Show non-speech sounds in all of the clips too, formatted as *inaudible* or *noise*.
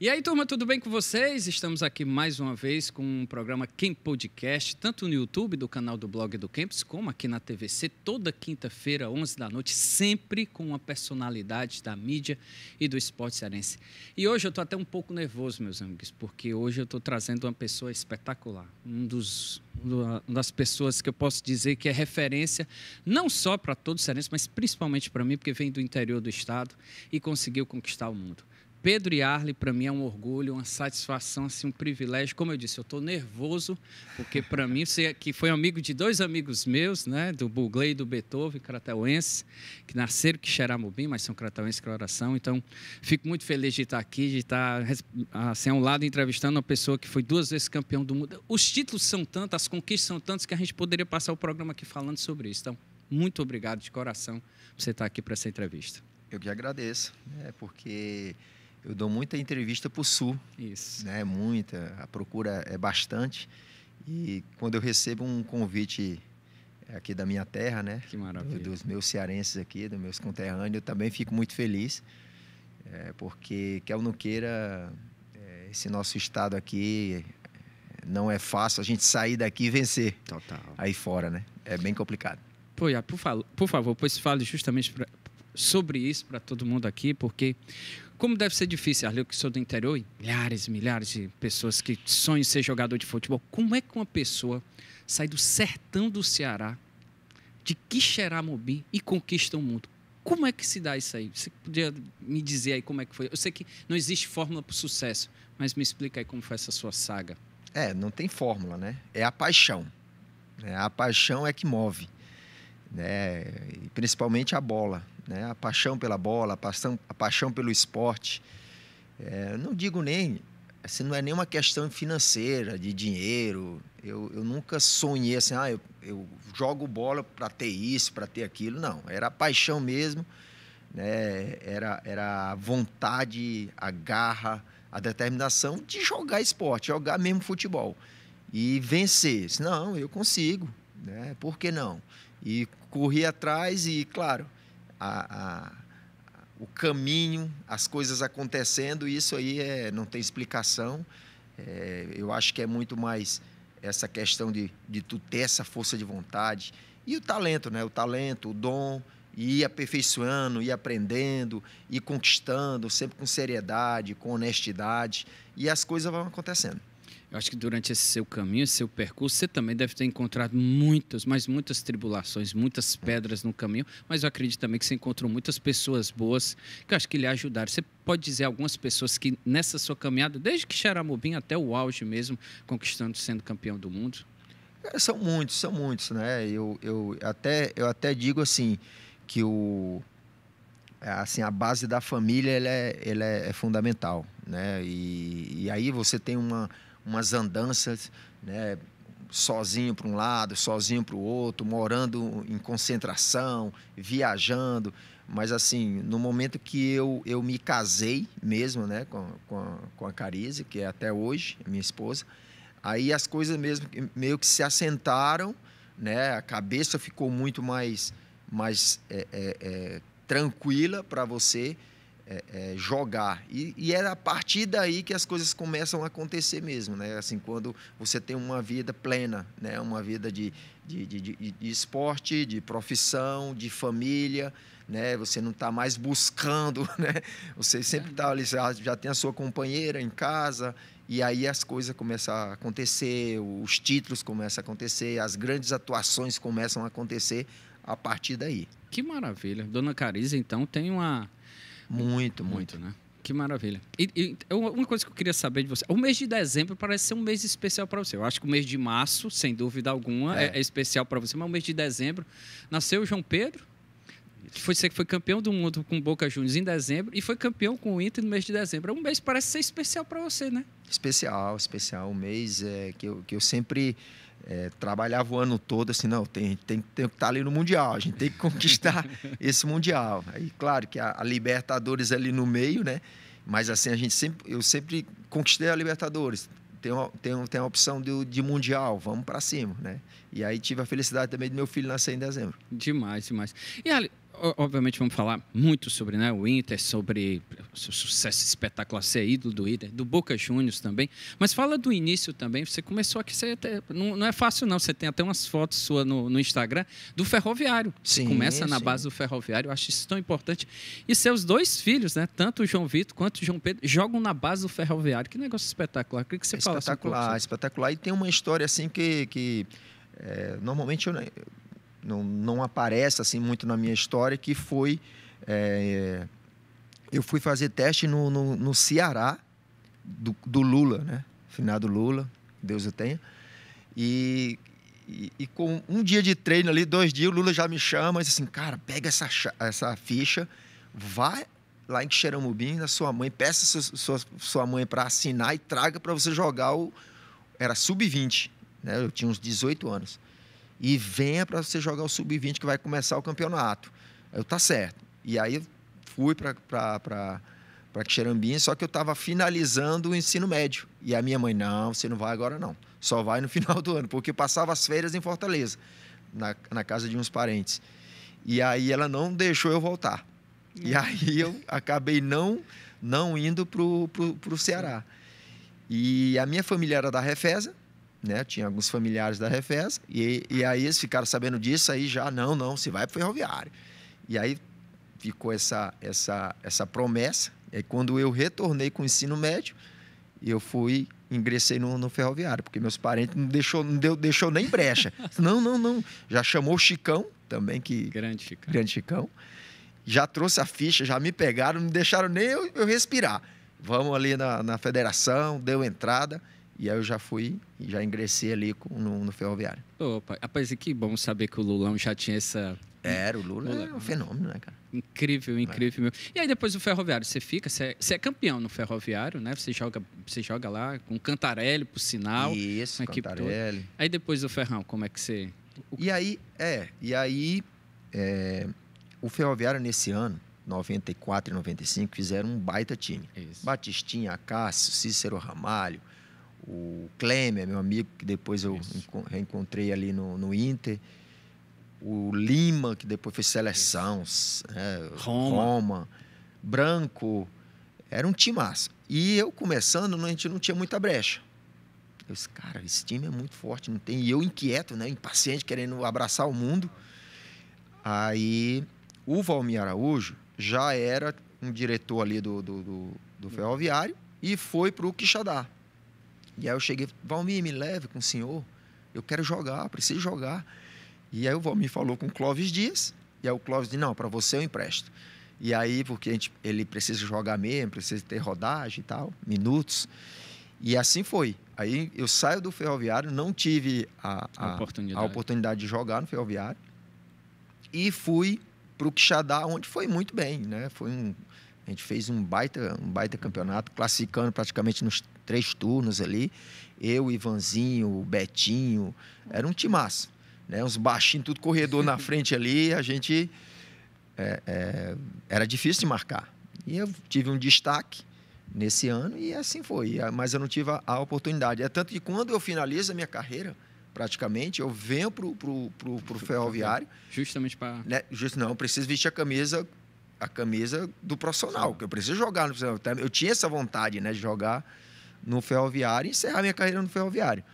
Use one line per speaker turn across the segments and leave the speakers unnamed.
E aí, turma, tudo bem com vocês? Estamos aqui mais uma vez com um programa Camp Podcast, tanto no YouTube do canal do blog do Campus, como aqui na TVC, toda quinta-feira, 11 da noite, sempre com uma personalidade da mídia e do esporte cearense. E hoje eu estou até um pouco nervoso, meus amigos, porque hoje eu estou trazendo uma pessoa espetacular, um dos, uma das pessoas que eu posso dizer que é referência, não só para todos os cearenses, mas principalmente para mim, porque vem do interior do estado e conseguiu conquistar o mundo. Pedro e Arle, para mim, é um orgulho, uma satisfação, assim, um privilégio. Como eu disse, eu estou nervoso, porque para mim, você que foi amigo de dois amigos meus, né, do Bugley e do Beethoven, cratauense, que nasceram que Xeramubim, mas são cratauenses que oração. Então, fico muito feliz de estar aqui, de estar assim, a um lado entrevistando uma pessoa que foi duas vezes campeão do mundo. Os títulos são tantos, as conquistas são tantas, que a gente poderia passar o programa aqui falando sobre isso. Então, muito obrigado de coração por
você estar aqui para essa entrevista. Eu que agradeço, né, porque eu dou muita entrevista para o Sul. Isso. Né? Muita. A procura é bastante. E quando eu recebo um convite aqui da minha terra, né? Que maravilha. Dos meus cearenses aqui, dos meus conterrâneos, eu também fico muito feliz. É, porque, quer ou não queira, é, esse nosso estado aqui não é fácil a gente sair daqui e vencer. Total. Aí fora, né? É bem complicado.
Pô, por, por favor, pois fale justamente pra, sobre isso para todo mundo aqui, porque como deve ser difícil, Arleu, que sou do interior, e milhares e milhares de pessoas que sonham ser jogador de futebol. Como é que uma pessoa sai do sertão do Ceará, de Quixeramobim, e conquista o mundo? Como é que se dá isso aí? Você podia me dizer aí como é que foi? Eu sei que não existe fórmula para o
sucesso, mas me explica aí como foi essa sua saga. É, não tem fórmula, né? É a paixão. É, a paixão é que move, né? E principalmente a bola né? a paixão pela bola, a paixão, a paixão pelo esporte. É, não digo nem, assim, não é nenhuma questão financeira, de dinheiro. Eu, eu nunca sonhei assim, ah, eu, eu jogo bola para ter isso, para ter aquilo. Não, era a paixão mesmo, né? era, era a vontade, a garra, a determinação de jogar esporte, jogar mesmo futebol. E vencer. Não, eu consigo. Né? Por que não? E corri atrás e, claro, a, a, o caminho, as coisas acontecendo, isso aí é, não tem explicação. É, eu acho que é muito mais essa questão de, de tu ter essa força de vontade e o talento, né? O talento, o dom, e ir aperfeiçoando, ir aprendendo, ir conquistando, sempre com seriedade, com honestidade, e as coisas vão acontecendo. Eu acho que durante esse seu caminho, esse seu percurso, você também
deve ter encontrado muitas, mas muitas tribulações, muitas pedras no caminho, mas eu acredito também que você encontrou muitas pessoas boas que eu acho que lhe ajudaram. Você pode dizer algumas pessoas que nessa sua caminhada, desde que Xaramubim até o auge mesmo, conquistando, sendo campeão do mundo?
É, são muitos, são muitos, né? Eu, eu, até, eu até digo assim, que o assim a base da família ela é, ela é, é fundamental né e, e aí você tem uma umas andanças, né? sozinho para um lado, sozinho para o outro, morando em concentração, viajando. Mas, assim, no momento que eu, eu me casei mesmo, né, com, com, a, com a Carize, que é até hoje minha esposa, aí as coisas mesmo meio que se assentaram, né, a cabeça ficou muito mais, mais é, é, é, tranquila para você é, é, jogar. E, e é a partir daí que as coisas começam a acontecer mesmo, né? Assim, quando você tem uma vida plena, né? Uma vida de, de, de, de, de esporte, de profissão, de família, né? Você não está mais buscando, *laughs* né? Você sempre está ali, já, já tem a sua companheira em casa, e aí as coisas começam a acontecer, os títulos começam a acontecer, as grandes atuações começam a acontecer a partir daí. Que maravilha. Dona Cariza, então, tem uma muito, muito. muito né? Que maravilha. E, e, é uma
coisa que eu queria saber de você. O mês de dezembro parece ser um mês especial para você. Eu acho que o mês de março, sem dúvida alguma, é, é, é especial para você, mas o mês de dezembro nasceu o João Pedro. Que foi, foi campeão do mundo com Boca Juniors em dezembro e foi campeão com o Inter no mês de dezembro. É um mês que parece ser especial para você, né?
Especial, especial. Um mês é, que, eu, que eu sempre é, trabalhava o ano todo assim, não, tem, tem, tem que tá estar ali no Mundial, a gente tem que conquistar *laughs* esse Mundial. Aí, claro que a, a, Libertadores ali no meio, né? Mas assim, a gente sempre, eu sempre conquistei a Libertadores. Tem, uma, tem, tem a opção de, de Mundial, vamos para cima, né? E aí tive a felicidade também do meu filho nascer em dezembro. Demais, demais.
E, Ali, obviamente vamos falar muito sobre né, o Inter, sobre o sucesso espetacular, ser ídolo do Inter, do Boca Juniors também. Mas fala do início também. Você começou aqui, você até, não, não, é fácil não. Você tem até umas fotos suas no, no Instagram do Ferroviário. Sim, você começa sim. na base do Ferroviário. Eu acho isso tão importante. E seus dois filhos, né, tanto o João Vitor quanto o João Pedro, jogam na base do
Ferroviário. Que negócio espetacular. O que, que você é fala? Espetacular, espetacular. E tem uma história assim que, que é, normalmente eu não, não aparece assim muito na minha história, que foi... É, eu fui fazer teste no, no, no Ceará, do, do, Lula, né? Finado Lula, Deus o tenha. E, e, e, com um dia de treino ali, dois dias, o Lula já me chama e diz assim, cara, pega essa, essa ficha, vai lá em Xeramubim, na sua mãe, peça sua, sua, sua mãe para assinar e traga para você jogar o... Era sub-20, né? Eu tinha uns 18 anos e venha para você jogar o sub-20 que vai começar o campeonato. Eu, tá certo. E aí fui para Quixerambim, só que eu estava finalizando o ensino médio. E a minha mãe, não, você não vai agora não, só vai no *laughs* final do ano, porque passava as férias em Fortaleza, na, na casa de uns parentes. E aí ela não deixou eu voltar. E é. aí eu acabei não não indo para o Ceará. E a minha família era da Refesa, né? Tinha alguns familiares da Refesa. E, e aí eles ficaram sabendo disso, aí já, não, não, se vai para ferroviário. E aí ficou essa, essa, essa promessa. E é quando eu retornei com o ensino médio, eu fui ingressei no, no ferroviário, porque meus parentes não deixou, não deu, deixou nem brecha. *laughs* não, não, não. Já chamou o Chicão também que grande Chicão. Grande Chicão. Já trouxe a ficha, já me pegaram, não deixaram nem eu, eu respirar. Vamos ali na, na federação, deu entrada. E aí eu já fui, já ingressei ali no, no ferroviário.
Opa, rapaz, e que bom saber que o Lulão já tinha essa... Era, o Lula, é Lula. é um né? fenômeno, né, cara? Incrível, incrível. É. E aí depois do ferroviário, você fica, você é, você é, campeão no ferroviário, né? Você joga, você joga lá com Cantarelli, por sinal. Isso, Cantarelli. Toda.
Aí depois do Ferrão, como é que você... E aí, é, e aí é, o ferroviário nesse ano, 94 e 95, fizeram um baita time. Isso. Batistinha, Cássio, Cícero Ramalho o Klemer, meu amigo, que depois eu Isso. reencontrei ali no, no Inter, o Lima, que depois fez seleção, é, Roma. Roma. Branco, era um time massa. E eu começando, né, a gente não tinha muita brecha. Eu disse, cara, esse time é muito forte, não tem. E eu inquieto, né? Impaciente, querendo abraçar o mundo. Aí o Valmir Araújo já era um diretor ali do, do, do, do ferroviário e foi para o Quixadá. E aí eu cheguei, Valmir, me leve com o senhor. Eu quero jogar, preciso jogar. E aí o Valmir falou com o Clóvis Dias. E aí o Clóvis disse, não, para você eu empresto. E aí, porque a gente, ele precisa jogar mesmo, precisa ter rodagem e tal, minutos. E assim foi. Aí eu saio do ferroviário, não tive a, a, a, oportunidade. a oportunidade. de jogar no ferroviário. E fui para o Quixadá, onde foi muito bem, né? Foi um, a gente fez um baita, um baita campeonato, classificando praticamente nos, três turnos ali. Eu, Ivanzinho, o Betinho, era um timaço. Né? Uns baixinhos, tudo corredor na *laughs* frente ali, a gente. É, é, era difícil de marcar. E eu tive um destaque nesse ano e assim foi. Mas eu não tive a, a oportunidade. É tanto que quando eu finalizo a minha carreira, praticamente, eu venho pro, pro, pro, pro ferroviário. Justamente para. Né? Just, não, eu preciso vestir a camisa a camisa do profissional, que eu preciso jogar no profissional. Eu tinha essa vontade né, de jogar no ferroviário e encerrar minha carreira no ferroviário.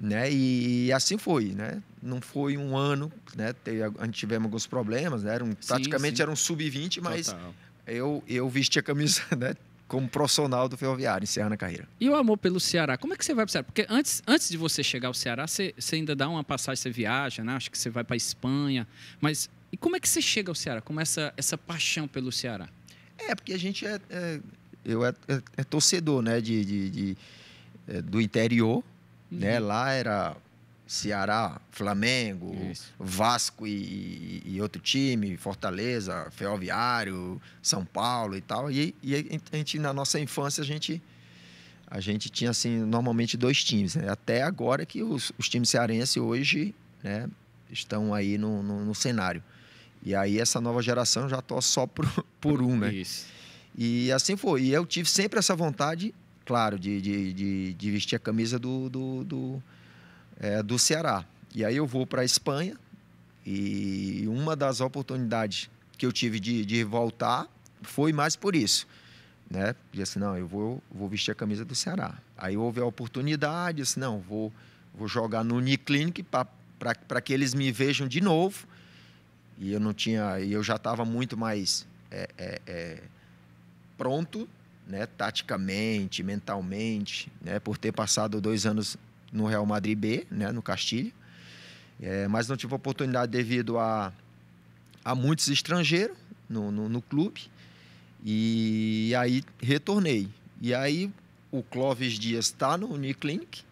Né? E, e assim foi, né? Não foi um ano, né? a gente tivemos alguns problemas, né? Era um, praticamente eram sim. era um sub-20, mas Total. eu, eu vesti a camisa, *laughs* né? como profissional do Ferroviário, encerrando a carreira.
E o amor pelo Ceará? Como é que você vai para o Ceará? Porque antes, antes de você chegar ao Ceará, você, você ainda dá uma passagem, você viaja, né? acho que você vai para Espanha. Mas e como é que você chega ao Ceará? Como é essa, essa paixão pelo Ceará?
É, porque a gente é, é eu é, é, é torcedor, né? De, de, de é, do interior, uhum. né? Lá era Ceará, Flamengo, Isso. Vasco e, e, outro time, Fortaleza, Ferroviário, São Paulo e tal. E, e a gente, na nossa infância, a gente a gente tinha assim normalmente dois times né? até agora que os, os times cearenses hoje né, estão aí no, no, no, cenário e aí essa nova geração já torce tá só por, *laughs* por um né Isso. E assim foi. E eu tive sempre essa vontade, claro, de, de, de, de vestir a camisa do, do, do, é, do Ceará. E aí eu vou para a Espanha e uma das oportunidades que eu tive de, de voltar foi mais por isso. Né? disse, assim, não, eu vou, vou vestir a camisa do Ceará. Aí houve a oportunidade, disse, não, vou, vou jogar no Uniclinic para que eles me vejam de novo. E eu não tinha, eu já estava muito mais é, é, é pronto, né, taticamente, mentalmente, né, por ter passado dois anos no Real Madrid B, né, no Castilho, é, mas não tive oportunidade devido a, a muitos estrangeiros no, no, no clube, e aí retornei. E aí o Clóvis Dias está no Uniclinic,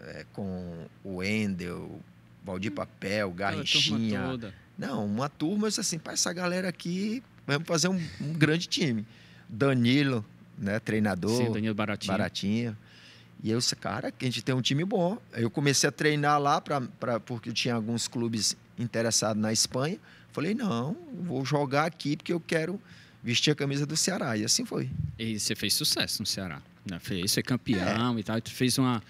é, com o Endel, Valdir Papel, Garrichinha. Não, uma turma, assim, para essa galera aqui vamos fazer um, um grande time. Danilo, né, treinador. Sim, Danilo Baratinho. Baratinho. E eu disse, cara, a gente tem um time bom. Eu comecei a treinar lá, pra, pra, porque tinha alguns clubes interessados na Espanha. Falei, não, vou jogar aqui porque eu quero vestir a camisa do Ceará. E assim foi.
E você fez sucesso no Ceará.
Né? Fez ser é é. campeão é. e tal. Tu fez uma.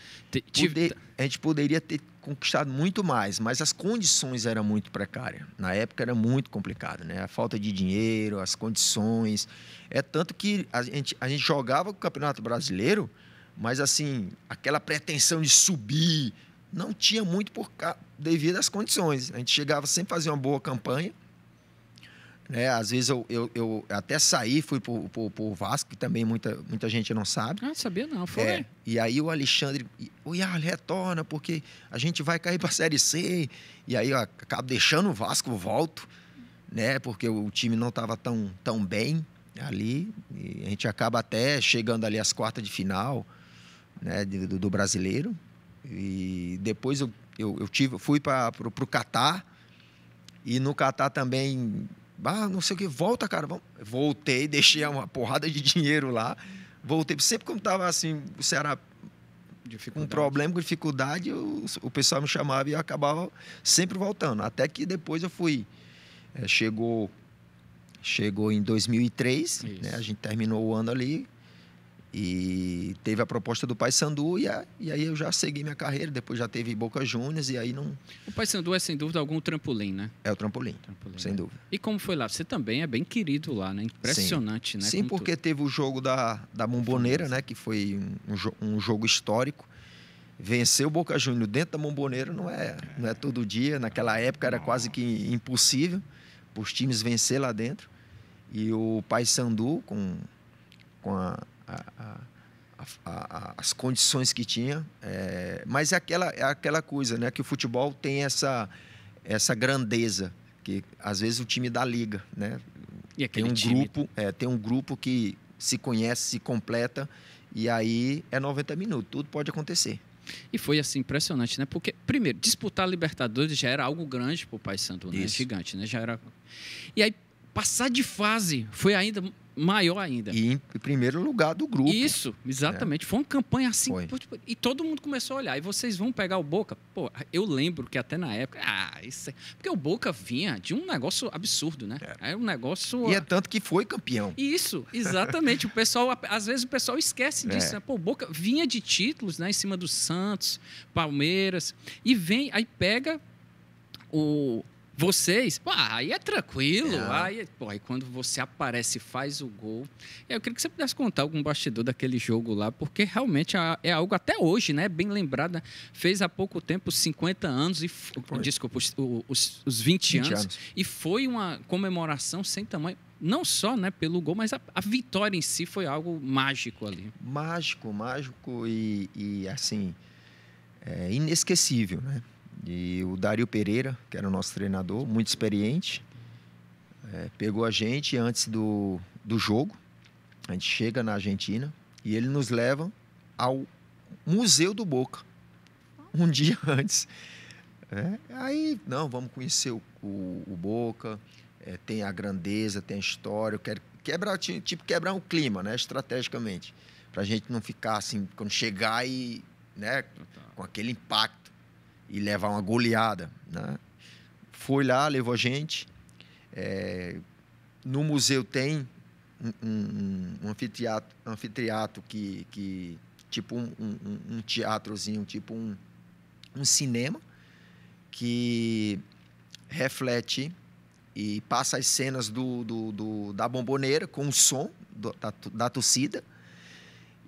Poder, a gente poderia ter conquistado muito mais, mas as condições eram muito precárias. Na época era muito complicado, né? A falta de dinheiro, as condições. É tanto que a gente, a gente jogava o Campeonato Brasileiro, mas assim, aquela pretensão de subir não tinha muito por devido às condições. A gente chegava sempre fazer uma boa campanha, né? Às vezes eu, eu, eu até saí, fui para o Vasco, que também muita, muita gente não sabe. Ah, sabia não, foi. É, e aí o Alexandre, o Yar, retorna, porque a gente vai cair para a Série C. E aí eu acabo deixando o Vasco, volto, né? Porque o time não estava tão, tão bem ali. E a gente acaba até chegando ali às quartas de final né? do, do brasileiro. E depois eu, eu, eu tive, fui para o Catar. E no Catar também ah, não sei o que, volta, cara. Vamos. Voltei, deixei uma porrada de dinheiro lá. Voltei. Sempre quando tava assim, o Ceará um problema, com dificuldade, eu, o pessoal me chamava e eu acabava sempre voltando. Até que depois eu fui. É, chegou, chegou em 2003, né? a gente terminou o ano ali e teve a proposta do Paysandu e, a, e aí eu já segui minha carreira. Depois já teve Boca Juniors e aí não. O Paysandu é sem dúvida algum trampolim, né? É o trampolim, trampolim sem né? dúvida. E como foi lá?
Você também é bem querido lá, né? Impressionante, Sim. né? Sim, como porque
teve o jogo da, da Bomboneira, né? Que foi um, um jogo histórico. Vencer o Boca Juniors dentro da Bomboneira não é, não é todo dia. Naquela época era quase que impossível para os times vencer lá dentro. E o Paysandu com, com a a, a, as condições que tinha. É, mas é aquela, é aquela coisa, né? Que o futebol tem essa, essa grandeza, que às vezes o time da liga, né? tem um time? grupo, é, tem um grupo que se conhece, se completa, e aí é 90 minutos, tudo pode acontecer.
E foi assim impressionante, né? Porque, primeiro, disputar a Libertadores já era algo grande para o Pai Santo, né? Isso. Gigante, né? Já era. E aí, passar de fase foi ainda maior ainda. E em primeiro lugar do grupo. Isso, é. exatamente. Foi uma campanha assim. Tipo, e todo mundo começou a olhar. E vocês vão pegar o Boca? Pô, eu lembro que até na época. Ah, isso é... Porque o Boca vinha de um negócio absurdo, né? É. Era é um negócio. E é
tanto que foi campeão.
Isso, exatamente. o pessoal, às vezes o pessoal esquece é. disso. É. Né? Pô, o Boca vinha de títulos, né? Em cima do Santos, Palmeiras. E vem, aí pega o vocês, pô, aí é tranquilo. É. Aí, é, pô, aí quando você aparece e faz o gol. É, eu queria que você pudesse contar algum bastidor daquele jogo lá, porque realmente é, é algo até hoje, né? Bem lembrada. Né, fez há pouco tempo 50 anos e. Foi. Desculpa, os, os, os 20, 20 anos, anos. E foi uma comemoração sem tamanho não só né, pelo gol, mas a, a, vitória em si foi algo mágico ali.
Mágico, mágico e, e assim, é inesquecível, né? E o Dário Pereira, que era o nosso treinador, muito experiente, é, pegou a gente antes do, do jogo. A gente chega na Argentina e ele nos leva ao Museu do Boca, um *laughs* dia antes. É, aí, não, vamos conhecer o, o, o Boca, é, tem a grandeza, tem a história, quero quebrar, tipo, quebrar o clima, né, estrategicamente, para a gente não ficar assim, quando chegar e, né, com aquele impacto e levar uma goleada. Né? Foi lá, levou a gente. É, no museu tem um, um, um anfiteatro, anfiteatro que, que tipo um, um, um teatrozinho, tipo um, um cinema que reflete e passa as cenas do, do, do da bomboneira com o som do, da, da torcida.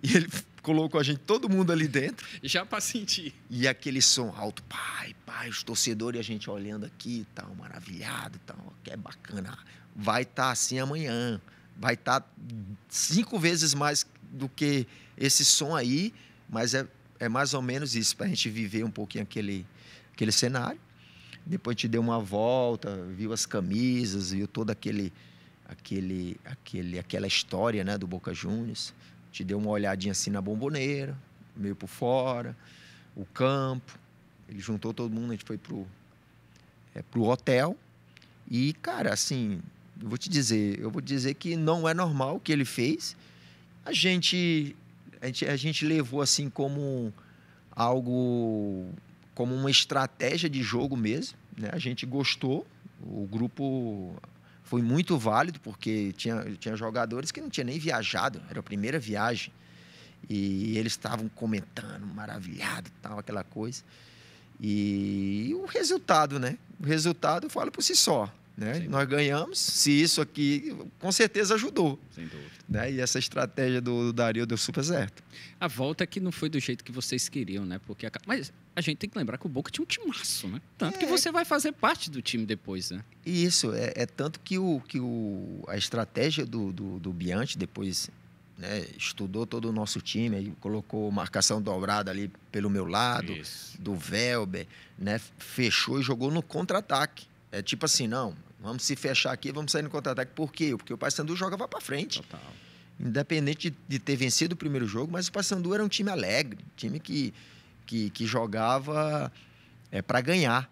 E ele colocou a gente, todo mundo ali dentro. Já para sentir. E aquele som alto, pai, pai, os torcedores, e a gente olhando aqui e tal, maravilhado e tal, que é bacana. Vai estar tá assim amanhã, vai estar tá cinco vezes mais do que esse som aí, mas é, é mais ou menos isso, para a gente viver um pouquinho aquele, aquele cenário. Depois te deu uma volta, viu as camisas, viu todo aquele aquele aquele aquela história, né, do Boca Juniors te deu uma olhadinha assim na bomboneira, meio por fora, o campo. Ele juntou todo mundo, a gente foi pro, é, pro hotel. E, cara, assim, eu vou te dizer, eu vou dizer que não é normal o que ele fez. A gente, a gente, a gente levou assim como algo, como uma estratégia de jogo mesmo. Né? A gente gostou, o grupo foi muito válido, porque tinha, tinha jogadores que não tinham nem viajado, era a primeira viagem. E eles estavam comentando, maravilhado, tal, aquela coisa. E o resultado, né? O resultado fala por si só. Né? Nós ganhamos, se isso aqui com certeza ajudou. Sem dúvida. Né? E essa estratégia do, do Dario deu super certo.
A volta que não foi do jeito que vocês queriam, né? Porque a... Mas a gente tem que lembrar que o Boca tinha um
timaço, né? Tanto é... que você vai fazer parte do time depois, né? Isso, é, é tanto que, o, que o, a estratégia do, do, do Biante depois né, estudou todo o nosso time, aí colocou marcação dobrada ali pelo meu lado, Isso. do Velber, né, fechou e jogou no contra-ataque. É tipo assim, não, vamos se fechar aqui, vamos sair no contra-ataque. Por quê? Porque o Paysandu joga para frente. Total. Independente de, de, ter vencido o primeiro jogo, mas o Paysandu era um time alegre, time que, que, que jogava é, para ganhar.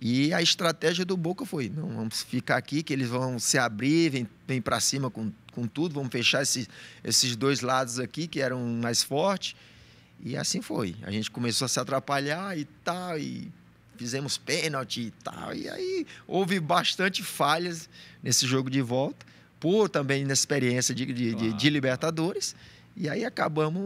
E a estratégia do Boca foi: não vamos ficar aqui, que eles vão se abrir, vem, vem para cima com, com tudo, vamos fechar esses, esses dois lados aqui que eram mais fortes. E assim foi. A gente começou a se atrapalhar e tal, e fizemos pênalti e tal. E aí houve bastante falhas nesse jogo de volta, por também inexperiência de, de, claro. de, de Libertadores. E aí acabamos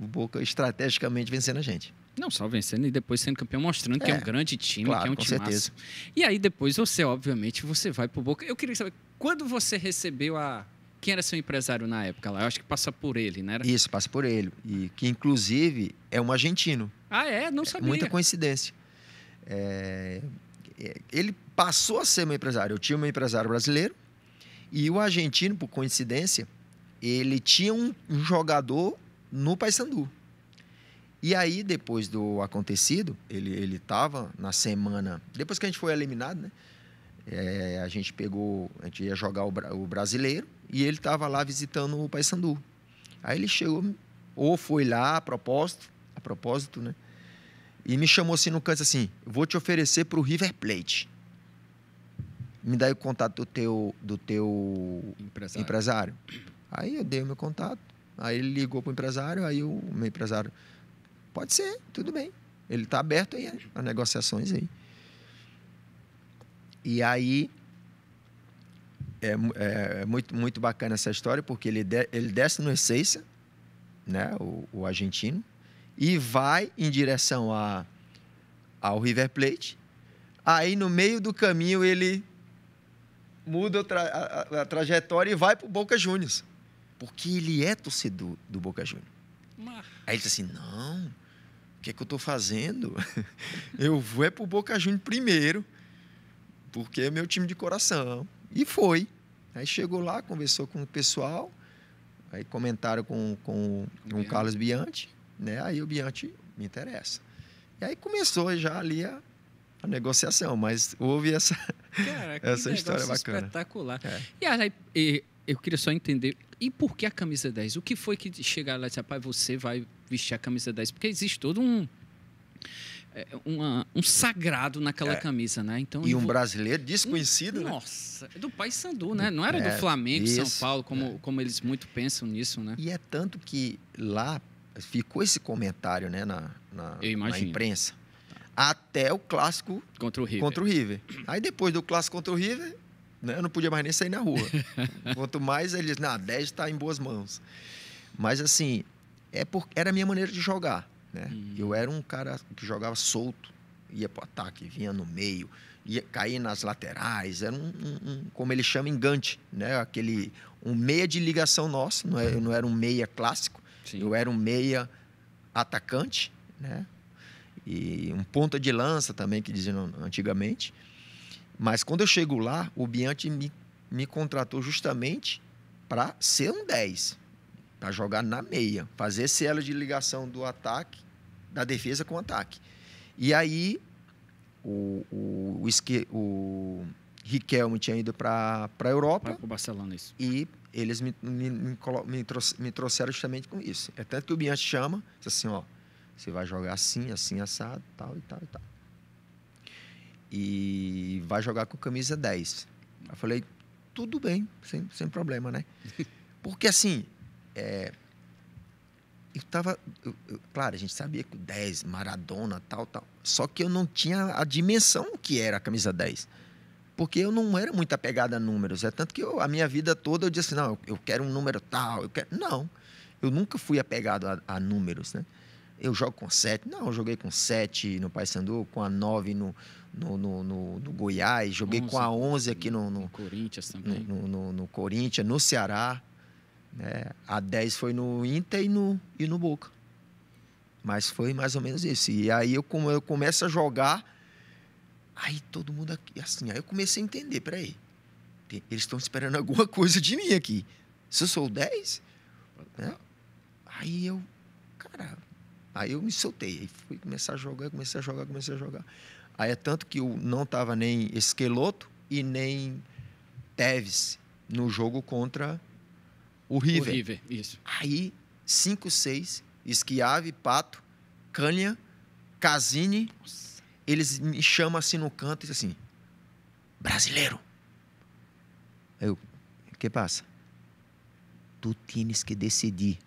o Boca estrategicamente vencendo a gente. Não, só vencendo e depois sendo campeão, mostrando é, que é um é, grande
time, claro, que é um time certeza. E aí depois você, obviamente, você vai pro Boca. Eu queria saber, quando
você recebeu a. Quem era seu empresário na época lá? Eu acho que passa por ele, né? Era... Isso, passa por ele. E que, inclusive, é um argentino.
Ah, é? Não é, sabia. É muita
coincidência. É, é, ele passou a ser meu empresário. Eu tinha um empresário brasileiro e o argentino, por coincidência, ele tinha um, um jogador no Paysandu. E aí, depois do acontecido, ele estava ele na semana. Depois que a gente foi eliminado, né? É, a gente pegou, a gente ia jogar o, o brasileiro e ele estava lá visitando o Paysandu. Aí ele chegou, ou foi lá a propósito, a propósito, né? E me chamou assim no canto assim: vou te oferecer para o River Plate. Me dá o contato do teu, do teu empresário. empresário. Aí eu dei o meu contato. Aí ele ligou para o empresário. Aí o meu empresário: pode ser, tudo bem. Ele está aberto aí a negociações aí. E aí é, é, é, muito, muito bacana essa história, porque ele, de, ele desce no Essência, né, o, o argentino, e vai em direção a, ao River Plate. Aí, no meio do caminho, ele muda a, a, a trajetória e vai para o Boca Juniors. Porque ele é torcedor do Boca Juniors. Mas... Aí ele diz assim, não, o que é que eu estou fazendo? *laughs* eu vou é para o Boca Juniors primeiro, porque é meu time de coração. E foi. Aí chegou lá, conversou com o pessoal, aí comentaram com, com, com o Carlos Bianchi, né? Aí o Biante me interessa. E aí começou já ali a, a negociação, mas houve essa,
Cara, *laughs* essa história bacana.
Espetacular. É.
E aí, e, eu queria só entender, e por que a camisa 10? O que foi que chegaram lá e disseram, você vai vestir a camisa 10? Porque existe todo um. É, uma, um sagrado naquela é. camisa, né? Então, e um vou... brasileiro desconhecido, né? Nossa, né? do Pai Sandu, né? Não era é, do Flamengo, isso, São
Paulo, como, é. como eles muito pensam nisso, né? E é tanto que lá, ficou esse comentário né, na, na, na imprensa. Até o clássico contra o, contra o, River. Aí depois do clássico contra o River, né, eu não podia mais nem sair na rua. *laughs* Quanto mais eles, na 10 está em boas mãos. Mas assim, é por, era a minha maneira de jogar. Né? Uhum. Eu era um cara que jogava solto, ia para o ataque, vinha no meio, ia cair nas laterais. Era um, um, um como ele chama, engante, né? Aquele um meia de ligação nosso. Não é, eu não era um meia clássico, Sim. Eu era um meia atacante, né? E um ponta de lança também, que diziam antigamente. Mas quando eu chego lá, o Bianchi me, me contratou justamente para ser um 10, para jogar na meia, fazer esse elo de ligação do ataque, da defesa com o ataque. E aí o, o, o, o Riquelme tinha ido para a Europa. Para o Barcelona, isso. E eles me, me, me, me, trouxeram justamente com isso. É tanto que o Bianchi chama, diz assim, ó, você vai jogar assim, assim, assado, tal e tal e tal. E vai jogar com camisa 10. Eu falei, tudo bem, sem, sem problema, né? *laughs* Porque assim, é, eu tava. Eu, eu, claro, a gente sabia que o 10, Maradona, tal, tal. Só que eu não tinha a dimensão que era a camisa 10 porque eu não era muito apegado a números. É tanto que eu, a minha vida toda eu disse assim, não, eu quero um número tal, eu quero... Não, eu nunca fui apegado a, a números, né? Eu jogo com sete Não, eu joguei com sete no Paysandu, com a nove no, no, no, no, no Goiás, joguei 11, com a onze aqui no, no, Corinthians também. No, no, Corinthians, no Ceará. Né? A dez foi no Inter e no, e no Boca. Mas foi mais ou menos isso. E aí eu, come, eu começo a jogar Aí todo mundo aqui, assim, aí eu comecei a entender, peraí, tem, eles estão esperando alguma coisa de mim aqui. Se eu sou o 10, né? Aí eu, cara, aí eu me soltei, aí fui começar a jogar, comecei a jogar, comecei a jogar. Aí é tanto que eu não tava nem Esqueloto e nem Teves no jogo contra o River. O River, isso. Aí 5, 6, Esquiave, Pato, Cânia, Casini. Nossa eles me chamam assim no canto e dizem assim: brasileiro. Eu, o que passa? Tu tens que decidir.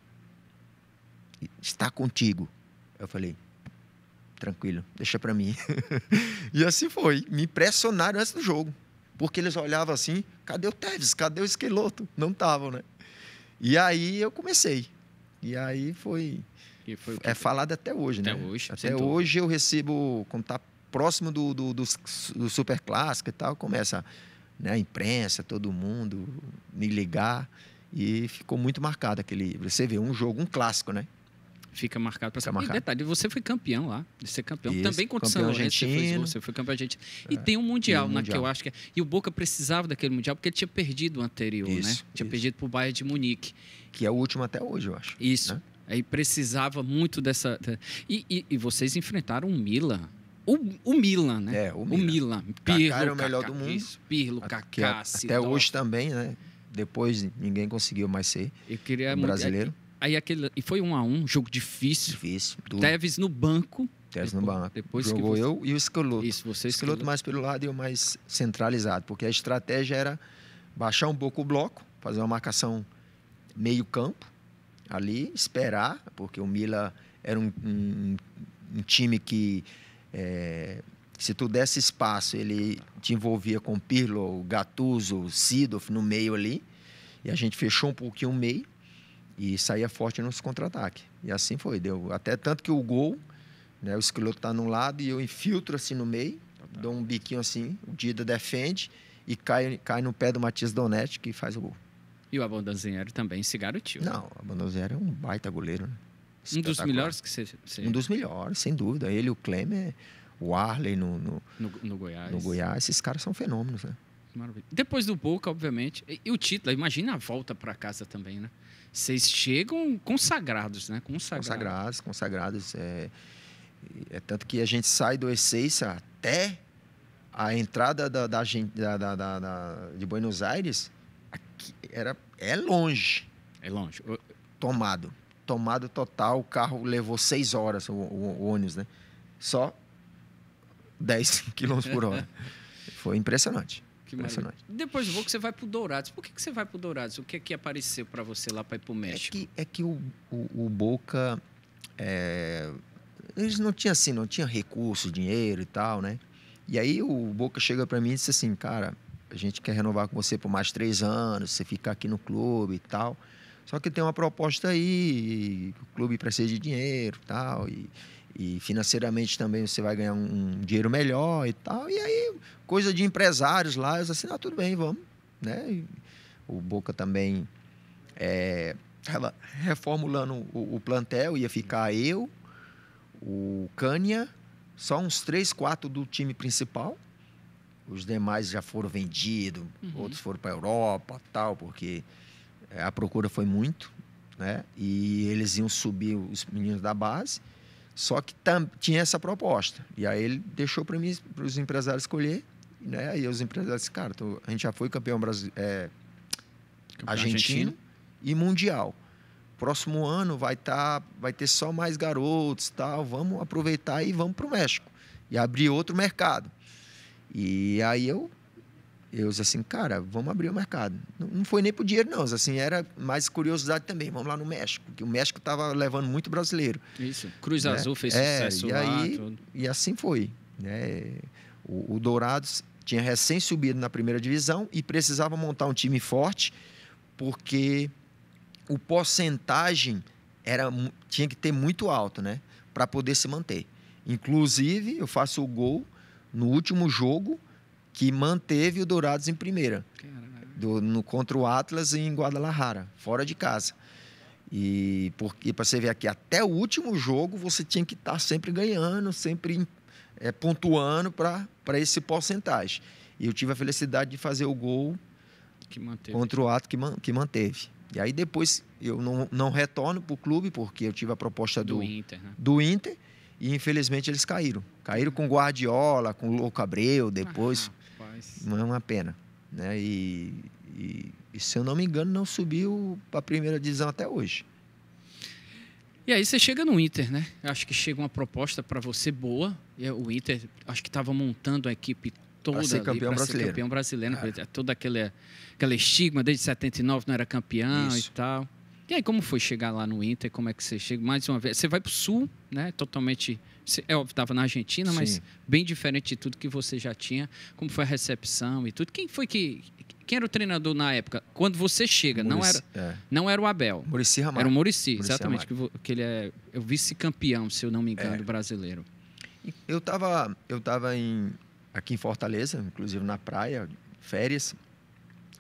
Está contigo. Eu falei, tranquilo, deixa para mim. *laughs* e assim foi. Me impressionaram antes do jogo. Porque eles olhavam assim, cadê o Tevez? Cadê o Esqueloto? Não estavam, né? E aí eu comecei. E aí foi. E foi é falado até hoje, até né? Hoje, até hoje eu recebo, contato próximo do, do, do, do super clássico e tal, começa né, a imprensa, todo mundo me ligar. E ficou muito marcado aquele Você vê, um jogo, um clássico, né? Fica marcado para ser
detalhe, você foi campeão lá,
de ser campeão. Isso, Também contra São Lourenço, você,
foi, campeão argentino. E é, tem um mundial, na né, mundial. que eu acho que é, E o Boca precisava daquele mundial, porque ele tinha perdido o anterior, né? isso, né? Tinha isso. perdido para o Bayern de Munique. Que é o último até hoje, eu acho. Isso. Né? Aí precisava muito dessa... E, e, e vocês enfrentaram o Milan o, o Milan,
né? É, o Milan. O Milan. Pirlo, Kaká era o melhor Kaká, do mundo. Isso,
Pirlo, Kaká, Até hoje
também, né? Depois ninguém conseguiu mais ser Eu queria um brasileiro. Aí, aí, aquele, e foi um a um, jogo difícil. Difícil. Duro. Teves no banco. Teves depois, no banco. Depois Jogou você... eu e o Escaloto. Isso, você Escaloto. Escaloto mais pelo lado e eu mais centralizado, porque a estratégia era baixar um pouco o bloco, fazer uma marcação meio campo ali, esperar, porque o Mila era um, um, um time que é, se tu desse espaço, ele te envolvia com Pirlo, Gattuso, Sidoff no meio ali. E a gente fechou um pouquinho o meio e saía forte nos contra-ataques. E assim foi. Deu até tanto que o gol, né, o esquiloto está num lado e eu infiltro assim no meio, Total. dou um biquinho assim, o Dida defende e cai, cai no pé do Matias Donetti, que faz o gol.
E o Abondanzinho também se garantiu. Né? Não, o Abondanzinho
é um baita goleiro, né? Um dos melhores
que você... Um dos
melhores, sem dúvida. Ele, o Klemer, o Arley no no, no, no, Goiás. no Goiás. Esses caras são fenômenos, né?
Maravilha. Depois do Boca, obviamente. E, e o título, imagina a volta para casa também, né? Vocês chegam consagrados, né? Consagrados. Consagrados,
consagrados. É, é tanto que a gente sai do Essência até a entrada da, da, da, da, da de Buenos Aires. Aqui, era, é longe. É longe. Tomado tomada total, o carro levou seis horas, o, o, o ônibus, né? Só 10 km *laughs* por hora. Foi impressionante. impressionante.
Depois do que você vai para o Dourados. Por que, que você vai para o Dourados? O que é que apareceu para você lá para ir para o é México?
É que, é que o, o, o Boca... É, eles não tinham assim, não tinha recurso, dinheiro e tal, né? E aí o Boca chega para mim e disse assim, cara, a gente quer renovar com você por mais três anos, você ficar aqui no clube e tal. Só que tem uma proposta aí, o clube precisa de dinheiro tal, e e financeiramente também você vai ganhar um, dinheiro melhor e tal. E aí, coisa de empresários lá, eles assim, ah, tudo bem, vamos. Né? E o Boca também é, ela reformulando o, o, plantel, ia ficar eu, o Cânia, só uns três, quatro do time principal. Os demais já foram vendidos, uhum. outros foram para a Europa, tal, porque é, a procura foi muito, né? E eles iam subir os meninos da base, só que tam, tinha essa proposta. E aí ele deixou para mim, para os empresários escolher, né? E os empresários disseram, cara, tô, a gente já foi campeão, brasileiro, é, argentino, argentino, e mundial. Próximo ano vai tá, vai ter só mais garotos, tal. Vamos aproveitar e vamos para o México e abrir outro mercado. E aí eu eu disse assim, cara, vamos abrir o mercado. Não foi nem por dinheiro, não. Assim, era mais curiosidade também. Vamos lá no México, que o México estava levando muito brasileiro. Isso. Cruz né? Azul fez é, sucesso e lá. Aí, tudo. E assim foi. Né? O, o Dourados tinha recém subido na primeira divisão e precisava montar um time forte, porque o porcentagem era, tinha que ter muito alto, né? Para poder se manter. Inclusive, eu faço o gol no último jogo que manteve o Dourados em primeira. Do, no, contra o Atlas em Guadalajara, fora de casa. E porque para você ver aqui, até o último jogo você tinha que estar tá sempre ganhando, sempre é, pontuando para esse porcentagem. E eu tive a felicidade de fazer o gol contra o Atlas que, man, que manteve. E aí depois eu não, não retorno para o clube, porque eu tive a proposta do, do Inter, né? do, Inter, e infelizmente eles caíram. Caíram com Guardiola, com o Louco Abreu, depois. Ah demais. Não é uma pena. Né? E, e, e se eu não me engano, não subiu a primeira divisão até hoje.
E aí você chega no Inter, né? Acho que chega uma proposta para você boa. É, o Inter, acho que estava montando a equipe toda para ser campeão brasileiro. Ser campeão brasileiro é. Todo aquele, aquele estigma, desde 79 não era campeão Isso. e tal. E aí como foi chegar lá no Inter? Como é que você chega? Mais uma vez, você vai para o Sul, né? Totalmente é óbvio, estava na Argentina, mas bem diferente de tudo que você já tinha. Como foi a recepção e tudo? Quem foi que. Quem era o treinador na época? Quando você chega, Muricy, não, era, é. não era o Abel. Murici Ramalho. Era o Murici, exatamente, que que, ele é,
é, o vice-campeão, se eu não me engano, é. brasileiro. Eu estava eu tava em, aqui em Fortaleza, inclusive na praia, férias,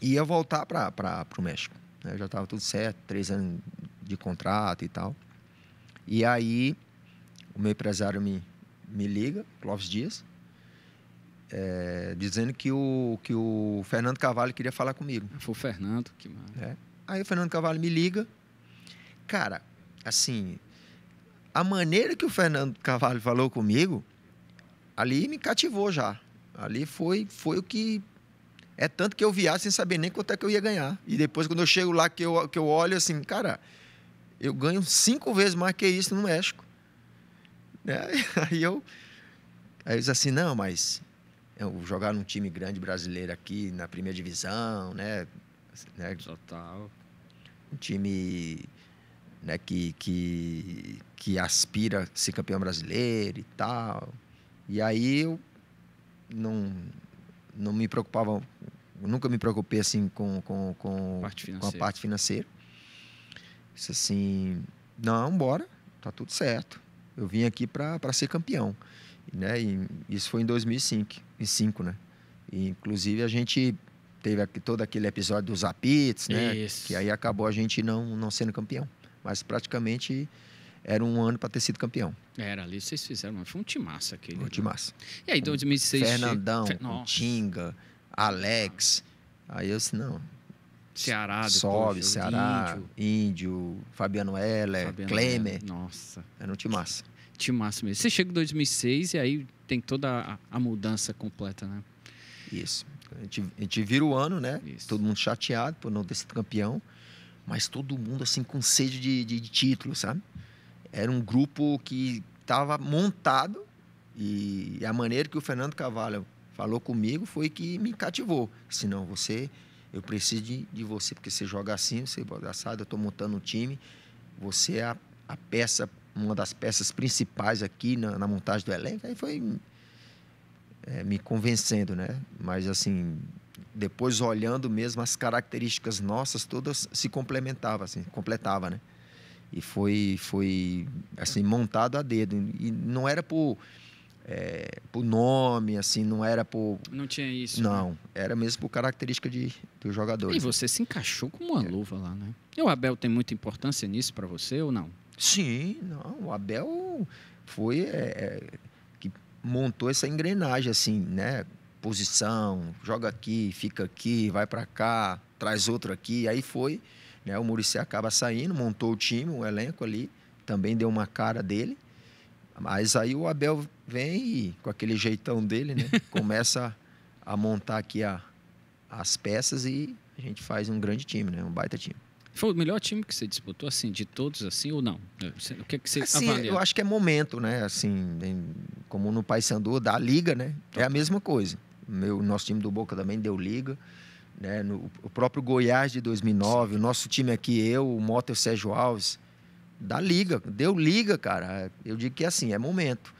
e ia voltar para o México. Né? Já estava tudo certo, três anos de contrato e tal. E aí o meu empresário me, me liga, Clóvis Dias, é, dizendo que o, que o Fernando Carvalho queria falar comigo. Ah, foi o Fernando, que maravilha. É. Aí o Fernando Cavale me liga. Cara, assim, a maneira que o Fernando Cavale falou comigo, ali me cativou já. Ali foi, foi o que. É tanto que eu viajo sem saber nem quanto é que eu ia ganhar. E depois, quando eu chego lá, que eu, que eu olho assim, cara, eu ganho cinco vezes mais que isso no México. Né? *laughs* Aí eu. Aí eu disse assim: não, mas eu jogar num time grande brasileiro aqui, na primeira divisão, né? né? Total. Um time né, que, que, que aspira a ser campeão brasileiro e tal. E aí eu não, não me preocupava, nunca me preocupei assim com, com, com, parte com a parte financeira. Disse assim, não, bora, tá tudo certo. Eu vim aqui para ser campeão, né? E isso foi em 2005, em 5, né? E, inclusive a gente teve aqui, todo aquele episódio dos apites, né? Isso. Que aí acabou a gente não não sendo campeão, mas praticamente era um ano para ter sido campeão. Era, ali vocês fizeram, mas foi um time massa aquele. Um né? time massa.
E aí, 2006... Fernandão, che...
Tinga, Alex. Aí eu disse, não,
Ceará, depois, Sobe, Ceará, Índio,
Índio Fabiano Heller, Fabiano Klemer. Heller. Nossa. Era um time massa. Time massa mesmo.
Você chega em 2006 e aí tem toda a, a mudança
completa, né? Isso. A gente, a gente vira o ano, né? Isso. Todo mundo chateado por não ter sido campeão, mas todo mundo assim com sede de, de, de título, sabe? Era um grupo que estava montado e a maneira que o Fernando Cavalho falou comigo foi que me cativou. Se não, você eu preciso de, de você, porque você joga assim, você joga assado, eu estou montando um time. Você é a, a, peça, uma das peças principais aqui na, na montagem do elenco. Aí foi é, me convencendo, né? Mas assim, depois olhando mesmo as características nossas todas se complementavam assim completava né e foi foi assim montado a dedo e não era por é, por nome, assim, não era por. Não tinha isso. Né? Não, né? era mesmo por característica de, do jogador. E você se encaixou
com uma é. luva lá, né? E o Abel tem muita importância nisso para você ou não? Sim, não.
O Abel foi é, é, que montou essa engrenagem, assim, né? Posição, joga aqui, fica aqui, vai para cá, traz outro aqui. Aí foi, né? O Muricy acaba saindo, montou o time, o elenco ali, também deu uma cara dele. Mas aí o Abel vem e, com aquele jeitão dele, né? *laughs* Começa a montar aqui a, as peças e a gente faz um grande time, né? Um baita time. Foi o melhor time que você disputou, assim, de todos, assim, ou não? O que, é que você assim, avalia? Eu acho que é momento, né? Assim, como no Paysandu, da liga, né? É a mesma coisa. Meu, nosso time do Boca também deu liga. Né? No, o próprio Goiás de 2009, Sim. o nosso time aqui, eu, o Mota e o Sérgio Alves da liga, deu liga, cara. Eu digo que é assim, é momento.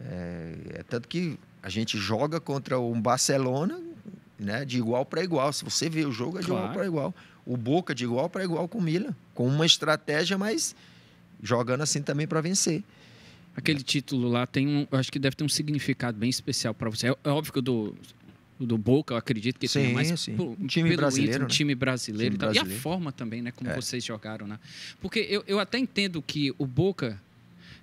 É, é tanto que a gente joga contra um Barcelona né, de igual para igual. Se você vê o jogo, é de claro. igual para igual. O Boca de igual para igual com o Milan, com uma estratégia, mas jogando assim também para vencer. Aquele é. título lá tem um, acho que deve ter um significado bem especial para você. É,
é óbvio que eu dou do Boca, eu acredito que sim, tenha mais sim. um time, brasileiro, um né? time brasileiro, time e brasileiro. e a forma também, né, como é. vocês jogaram, né? Porque eu, eu até entendo que o Boca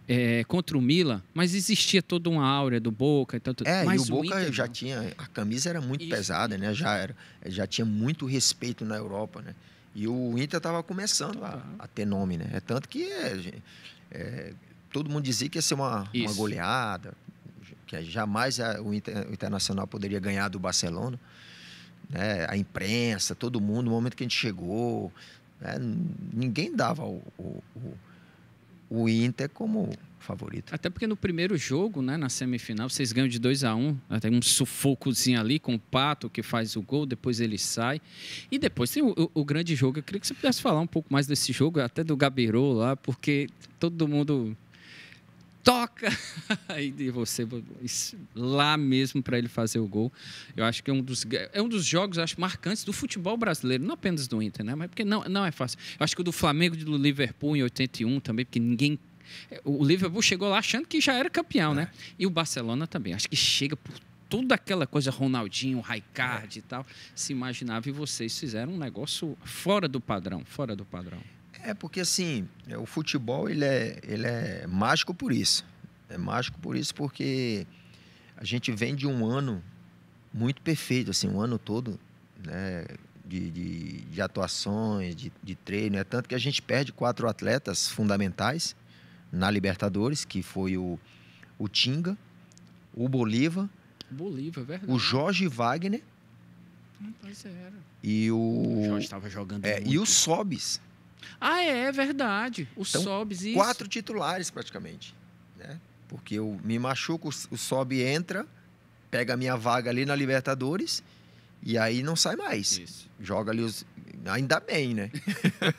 é, contra o Milan, mas existia toda uma áurea do Boca e tanto. É, mas e o, o Boca
Inter, já não. tinha a camisa era muito pesada, né? Já era, já tinha muito respeito na Europa, né? E o Inter estava começando a, tá. a, ter nome, né? É tanto que é, é, todo mundo dizia que ia ser uma, uma goleada, que jamais a, o, Inter, o, Internacional poderia ganhar do Barcelona. Né? A imprensa, todo mundo, no momento que a gente chegou, né? ninguém dava o, o, o, Inter como favorito.
Até porque no primeiro jogo, né, na semifinal, vocês ganham de 2 a 1 um, até né? um sufocozinho ali com o Pato que faz o gol, depois ele sai. E depois tem o, o grande jogo. Eu queria que você pudesse falar um pouco mais desse jogo, até do Gabirô lá, porque todo mundo toca! *laughs* e você lá mesmo para ele fazer o gol. Eu acho que é um dos, é um dos jogos acho, marcantes do futebol brasileiro, não apenas do Inter, né? Mas porque não, não é fácil. Eu acho que o do Flamengo e do Liverpool em 81 também, porque ninguém. É, o Liverpool chegou lá achando que já era campeão, né? é. né? E o Barcelona também. Acho que chega por toda aquela coisa Ronaldinho, Raikard é. e tal, se imaginava e vocês fizeram um negócio fora do padrão, fora do padrão.
É porque assim, é, o futebol ele é, ele é mágico por isso. É mágico por isso porque a gente vem de um ano muito perfeito, assim, um ano todo, né? De, de, de atuações, de, de treino. É tanto que a gente perde quatro atletas fundamentais na Libertadores, que foi o, o Tinga, o Bolívar,
Bolívar é verdade. o
Jorge Wagner. era. E o. o Jorge estava jogando. É, muito. E o Sobis
ah, é, é, verdade. O então, isso. Quatro
titulares, praticamente. Né? Porque eu me machuco, o Sob entra, pega a minha vaga ali na Libertadores e aí não sai mais. Isso. Joga ali os. Ainda bem, né?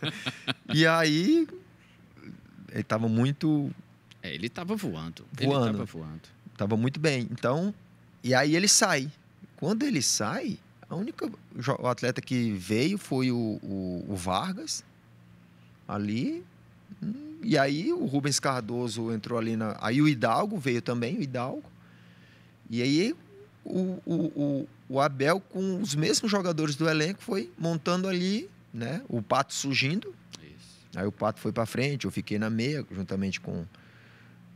*laughs* e aí. Ele tava muito. É, ele tava voando. Voando. Ele voando. Tava muito bem. Então. E aí ele sai. Quando ele sai, a única o atleta que veio foi o, o, o Vargas ali. Hum, e aí o Rubens Cardoso entrou ali na. Aí o Hidalgo veio também, o Hidalgo. E aí o, o, o, o Abel, com os mesmos jogadores do elenco, foi montando ali, né? O Pato surgindo. Isso. Aí o Pato foi para frente, eu fiquei na meia, juntamente com,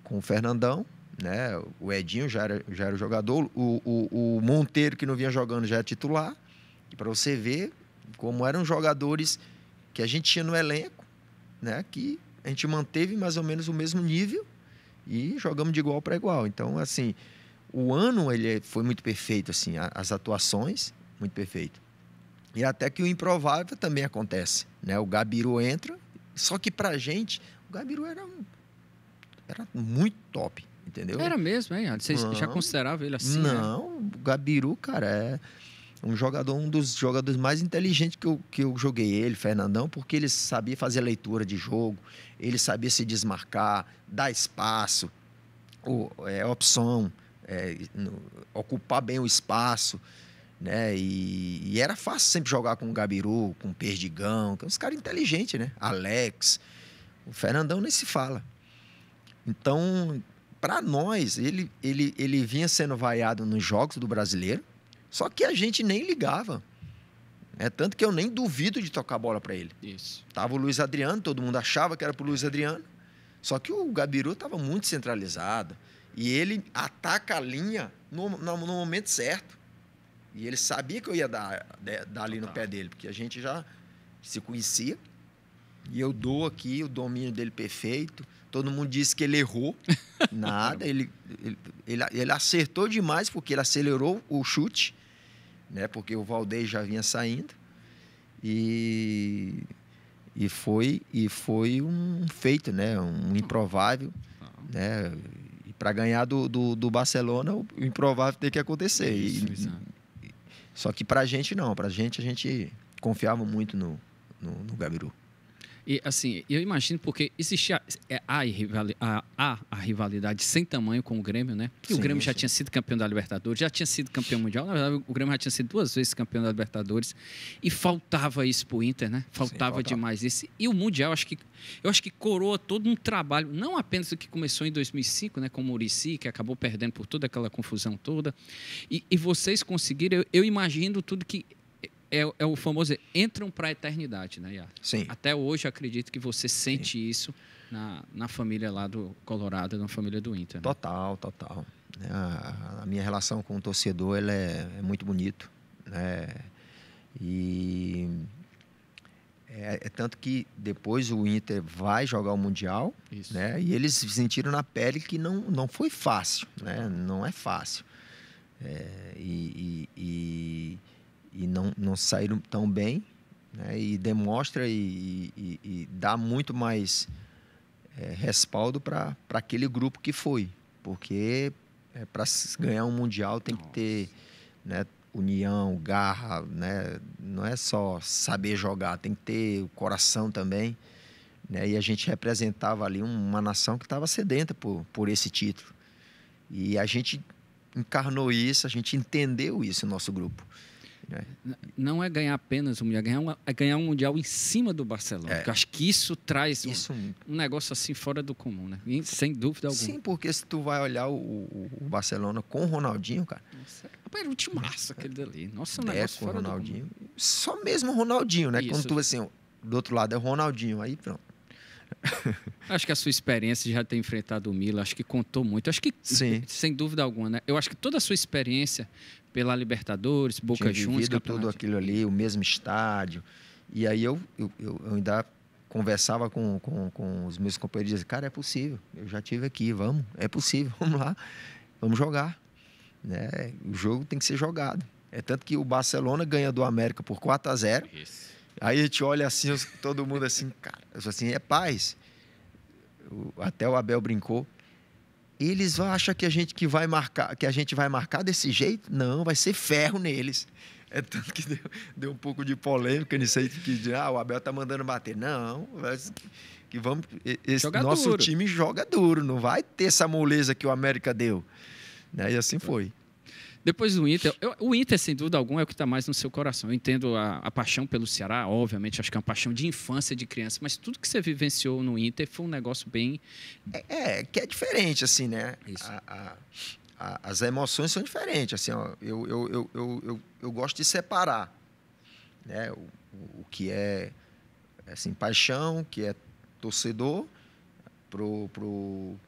com o Fernandão. Né? O Edinho já era, já era jogador, o, o, o Monteiro, que não vinha jogando, já era é titular. para você ver como eram jogadores que a gente tinha no elenco né, que a gente manteve mais ou menos o mesmo nível e jogamos de igual para igual. Então, assim, o ano ele é, foi muito perfeito, assim, as atuações, muito perfeito. E até que o improvável também acontece, né? O Gabiru entra, só que pra gente, o Gabiru era um, era muito top, entendeu? Era mesmo, hein? Você já considerava ele assim? Né? Não, né? o Gabiru, cara, é um jogador, um dos jogadores mais inteligentes que eu, que eu joguei ele, Fernandão, porque ele sabia fazer leitura de jogo, ele sabia se desmarcar, dar espaço, ou, é, opção, é, no, ocupar bem o espaço. Né? E, e, era fácil sempre jogar com o Gabiru, com o Perdigão, que é uns caras inteligentes, né? Alex. O Fernandão nem se fala. Então, para nós, ele, ele, ele vinha sendo vaiado nos jogos do brasileiro só que a gente nem ligava. É tanto que eu nem duvido de tocar a bola para ele. Isso. Tava o Luiz Adriano, todo mundo achava que era pro Luiz Adriano. Só que o Gabiru estava muito centralizado e ele ataca a linha no, no, no, momento certo. E ele sabia que eu ia dar, dar ali no pé dele, porque a gente já se conhecia. E eu dou aqui o domínio dele perfeito. Todo mundo disse que ele errou. *laughs* Nada. ele, ele, ele, ele acertou demais, porque ele acelerou o chute né? Porque o Valdez já vinha saindo e e foi e foi um feito, né? Um improvável, né? E para ganhar do, do, do, Barcelona, o improvável tem que acontecer. Isso, e, isso. só que para a gente não, para a gente a gente confiava muito no, no, no Gabiru.
E assim, eu imagino porque existia a, a, a, rivalidade sem tamanho com o Grêmio, né? E sim, o Grêmio já tinha sido campeão da Libertadores, já tinha sido campeão mundial. Na verdade, o Grêmio já tinha sido duas vezes campeão da Libertadores. E faltava isso pro Inter, né? Faltava, sim, demais isso. E o Mundial, acho que, eu acho que coroa todo um trabalho, não apenas o que começou em 2005, né? Com o Murici, que acabou perdendo por toda aquela confusão toda. E, e vocês conseguiram, eu, eu imagino tudo que é, é o famoso entram para a eternidade, né, Iá? Sim. Até hoje acredito que você sente Sim. isso na, na família lá do Colorado, na família do Inter. Né? Total, total.
É, a, a, minha relação com o torcedor ela é, é muito bonito, né? E é, é, tanto que depois o Inter vai jogar o Mundial, Isso. né? E eles sentiram na pele que não, não foi fácil, né? Não é fácil. É, e, e, e não, não saíram tão bem, né? e demonstra e, e, e, dá muito mais é, respaldo para aquele grupo que foi, porque é, eh, para ganhar um mundial tem Nossa. que ter né, união, garra, né? não é só saber jogar, tem que ter o coração também. Né? E a gente representava ali uma nação que estava sedenta por, por esse título. E a gente encarnou isso, a gente entendeu isso no nosso grupo. Não é ganhar apenas o Mundial, é ganhar, um, é ganhar um
Mundial em cima do Barcelona. É. acho que isso traz isso. Um, um, negócio assim fora do comum, né?
Sem dúvida alguma. Sim, porque se tu vai olhar o, o, o Barcelona com o Ronaldinho, cara. Nossa, era um aquele dali. Nossa, um é, com fora Ronaldinho. Só mesmo o Ronaldinho, né? Isso. Quando tu assim, do outro lado é o Ronaldinho, aí pronto.
*laughs* acho que a sua experiência de já ter enfrentado o Mila, acho que contou muito. Acho que, Sim. sem dúvida alguma, né? Eu acho que toda a sua experiência pela Libertadores, Boca Juniors. tudo
aquilo ali, o mesmo estádio. E aí eu, eu, eu ainda conversava com, com, com os meus companheiros e dizia, cara, é possível, eu já tive aqui, vamos, é possível, *laughs* vamos lá, vamos jogar. Né? O jogo tem que ser jogado. É tanto que o Barcelona ganha do América por 4 a 0 Isso. Aí a gente olha assim, todo mundo assim, cara, eu assim, é paz. Até o Abel brincou, eles vão achar que a gente que vai marcar, que a gente vai marcar desse jeito? Não, vai ser ferro neles. É tanto que deu, deu um pouco de polêmica nisso aí que ah, o Abel tá mandando bater. Não, que vamos esse joga nosso duro. time joga duro, não vai ter essa moleza que o América deu. Né? E assim tá. foi. Depois do
Inter, eu, o Inter, sem dúvida alguma, é o que está mais no seu coração. Eu entendo a, a, paixão pelo Ceará, obviamente, acho que é uma paixão de infância, de criança, mas tudo que você vivenciou no Inter foi um negócio bem. É,
é que é diferente, assim, né? Isso. A, a, as emoções são diferentes, assim, ó, eu, eu, eu, eu, eu, eu, gosto de separar, né? O, o que é, assim, paixão, que é torcedor,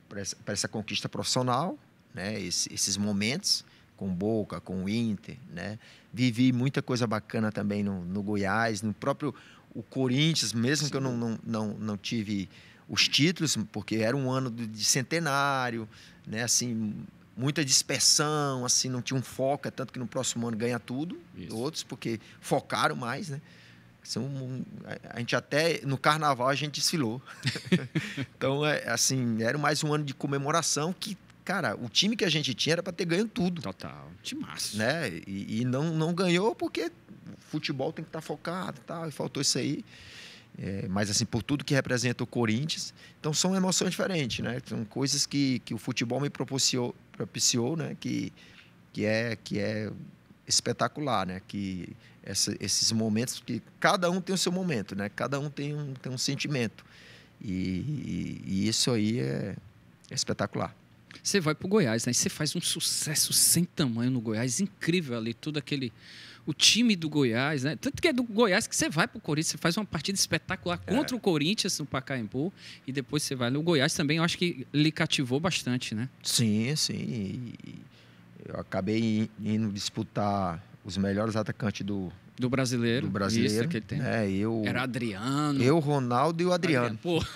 para essa, essa conquista profissional, né? Esse, esses momentos com Boca, com o Inter, né? Vivi muita coisa bacana também no, no Goiás, no próprio o Corinthians, mesmo Sim. que eu não, não, não, não tive os títulos, porque era um ano de centenário, né? Assim, muita dispersão, assim, não tinha um foco, é tanto que no próximo ano ganha tudo, Isso. outros, porque focaram mais, né? São, a gente até, no carnaval, a gente desfilou. *laughs* então, é, assim, era mais um ano de comemoração que cara, o time que a gente tinha era para ter ganho tudo. Total, timaço. Né? E, e, não, não ganhou porque futebol tem que estar tá focado tá? e faltou isso aí. É, mas assim, por tudo que representa o Corinthians, então são emoções diferentes, né? São coisas que, que o futebol me propiciou, propiciou né? Que, que, é, que é espetacular, né? Que essa, esses momentos, que cada um tem o seu momento, né? Cada um tem um, tem um sentimento. e, e, e isso aí é, é espetacular. Você vai para o Goiás, né? Você faz um sucesso sem tamanho no Goiás,
incrível ali, todo aquele o time do Goiás, né? Tanto que é do Goiás que você vai para o Corinthians, você faz uma partida espetacular é. contra é. o Corinthians no Pacaembu e depois você vai no Goiás também. Eu acho que lhe cativou bastante, né?
Sim, sim. Eu acabei indo disputar os melhores atacantes do do brasileiro. Do brasileiro. que ele tem. É, eu, Era Adriano. Eu, Ronaldo e o Adriano. Adriano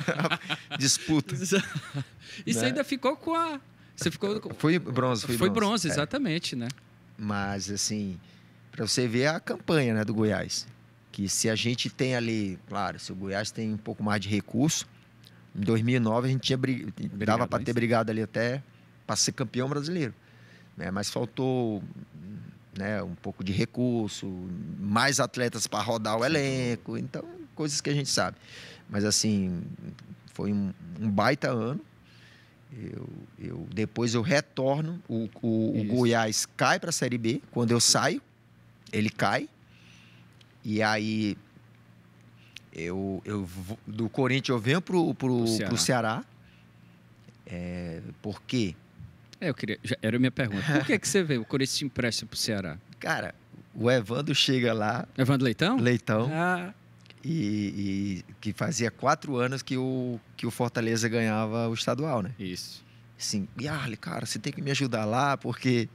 *laughs* Disputa. *laughs*
Isso né? ainda ficou com a
você ficou. Foi bronze, foi, foi bronze. É.
exatamente,
é. né? Mas, assim, para você ver a campanha né, do Goiás. Que se a gente tem ali, claro, se o Goiás tem um pouco mais de recurso, em 2009 a gente tinha, brig... dava para ter brigado ali até para ser campeão brasileiro. Né? Mas faltou né, um pouco de recurso, mais atletas para rodar o elenco, então coisas que a gente sabe. Mas assim, foi um, um baita ano eu, eu, depois eu retorno. O, o, o Goiás cai para a Série B. Quando eu saio, ele cai. E aí, eu, eu do Corinthians eu venho pro, pro, pro Ceará. Pro Ceará. É, por quê? É, eu queria, já, era a minha pergunta. Por que, é que você veio? O Corinthians te empresta para o Ceará? Cara, o Evandro chega lá. Evandro Leitão? Leitão. Ah. E, e, que fazia quatro anos que o, que o Fortaleza ganhava o estadual, né? Isso. Sim. Yarley, cara, você tem que me ajudar lá, porque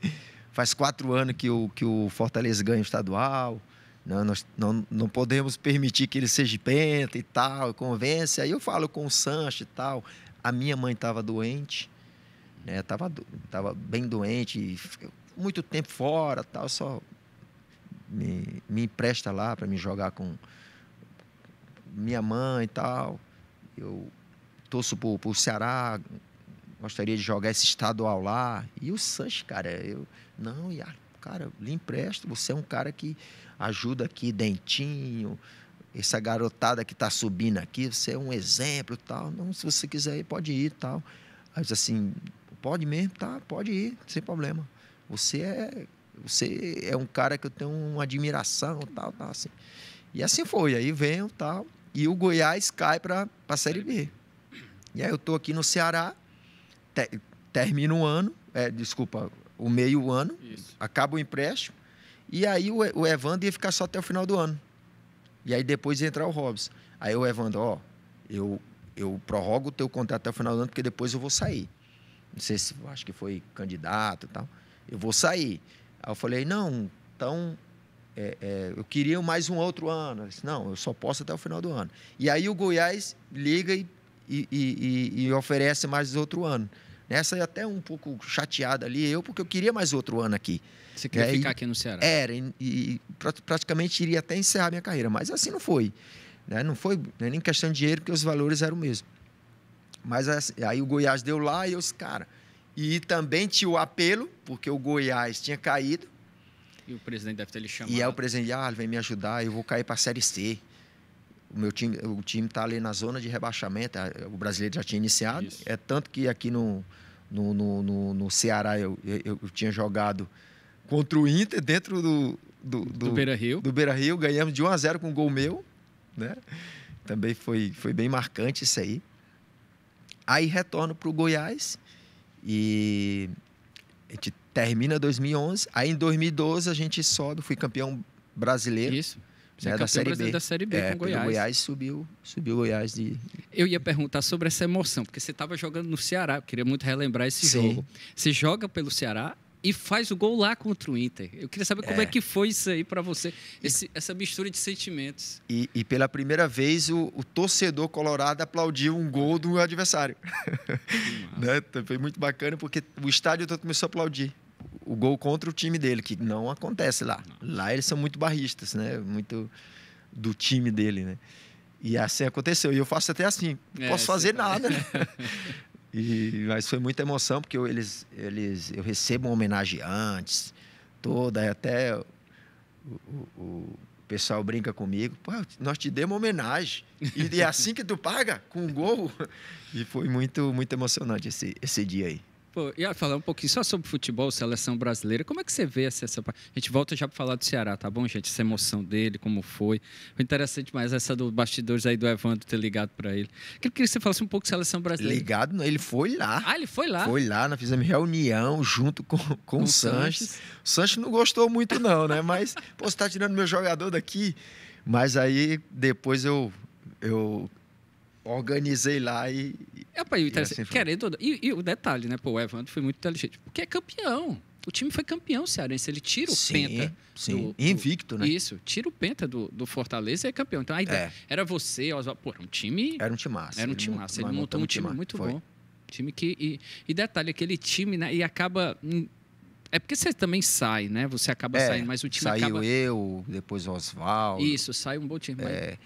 faz quatro anos que o, que o Fortaleza ganha o estadual, não, né? nós não, não podemos permitir que ele seja penta e tal, convence. Aí eu falo com o Sancho e tal. A minha mãe estava doente, né? Tava, tava bem doente, muito tempo fora tal, só me, me empresta lá para me jogar com minha mãe e tal. Eu torço pro, pro Ceará, gostaria de jogar esse estadual lá. E o Sanches, cara, eu. Não, e cara, lhe empresto, você é um cara que ajuda aqui, Dentinho, essa garotada que tá subindo aqui, você é um exemplo tal. Não, se você quiser ir, pode ir tal. mas assim, pode mesmo, tá? Pode ir, sem problema. Você é. Você é um cara que eu tenho uma admiração, tal, tal, tá, assim. E assim foi. Aí vem tal. E o Goiás cai para a Série B. E aí eu estou aqui no Ceará, te, termino o ano, é, desculpa, o meio ano, Isso. acaba o empréstimo, e aí o, o Evandro ia ficar só até o final do ano. E aí depois ia entrar o Robson. Aí o Evandro, ó, eu, eu prorrogo o teu contrato até o final do ano, porque depois eu vou sair. Não sei se acho que foi candidato e tal. Eu vou sair. Aí eu falei, não, então é, é, eu queria mais um outro ano. Eu disse, não, eu só posso até o final do ano. E aí o Goiás liga e, e, e, e oferece mais outro ano. Nessa até um pouco chateada ali, eu, porque eu queria mais outro ano aqui. Você queria é, ficar aqui no Ceará? Era, e, praticamente iria até encerrar minha carreira, mas assim não foi. Né? Não foi né? nem questão de dinheiro, porque os valores eram o mesmo. Mas assim, aí o Goiás deu lá e eu disse, cara. E também tinha o apelo, porque o Goiás tinha caído,
e o presidente deve ter lhe
chamado. E é o presidente, ah, vem me ajudar, eu vou cair para a Série C. O meu time, o time está ali na zona de rebaixamento, o brasileiro já tinha iniciado. Isso. É tanto que aqui no, no, no, no, no Ceará eu, eu, eu, tinha jogado contra o Inter dentro do. Do, do, do Beira Rio. Do Beira Rio, ganhamos de 1 a 0 com um gol meu, né? Também foi, foi bem marcante isso aí. Aí retorno para o Goiás e a gente termina 2011, aí em 2012 a gente sobe, fui campeão brasileiro. Isso. Você né, é da Série B. da Série B é, com Goiás. Goiás subiu, subiu Goiás de.
Eu ia perguntar sobre essa emoção, porque você estava jogando no Ceará, queria muito relembrar esse Sim. jogo. Você joga pelo Ceará e faz o gol lá contra o Inter. Eu queria saber como é, é. que foi isso aí para você, esse, essa mistura de sentimentos.
E, e pela primeira vez o, o, torcedor colorado aplaudiu um gol do adversário. *laughs* né? Foi muito bacana porque o estádio todo começou a aplaudir o gol contra o time dele, que não acontece lá. Lá eles são muito barristas, né? Muito do time dele, né? E assim aconteceu. E eu faço até assim, não é, posso fazer tá... nada. Né? *laughs* e, mas foi muita emoção, porque eu, eles, eles, eu recebo uma homenagem antes, toda, até o, o, o pessoal brinca comigo, nós te demos homenagem. E, e é assim que tu paga, com um gol. *laughs* E foi muito, muito emocionante esse, esse dia aí.
Pô, e falar um pouquinho só sobre futebol, seleção brasileira. Como é que você vê essa, essa... A gente volta já para falar do Ceará, tá bom, gente? Essa emoção dele, como foi. interessante mais essa dos
bastidores aí do Evandro ter ligado para ele. Eu queria que você falasse um pouco de seleção brasileira. Ligado? Ele foi lá.
Ah, ele foi lá? Foi
lá, nós fizemos reunião junto com, com, com o Sanches. Sanches. O Sanches não gostou muito não, né? Mas, pô, você tá tirando meu jogador daqui. Mas aí, depois eu... eu organizei lá e. É, pai, e, assim querendo, e,
e, o detalhe, né? Pô, o Evandro foi muito inteligente. Porque é campeão. O time foi campeão cearense. Ele tira o sim, penta. Sim, do, invicto, do, né? Isso, tira o penta do, do Fortaleza e é campeão. Então a ideia é. era você, Oswaldo. Pô, era um time. Era um time massa. Era um time massa. Ele, montou, um time, muito foi. bom. Time que. E, e detalhe, aquele time, né? E acaba. É porque você também sai, né? Você acaba é, saindo, mas o time saiu acaba...
eu, depois o Oswaldo. Isso, sai um bom time. É, mas...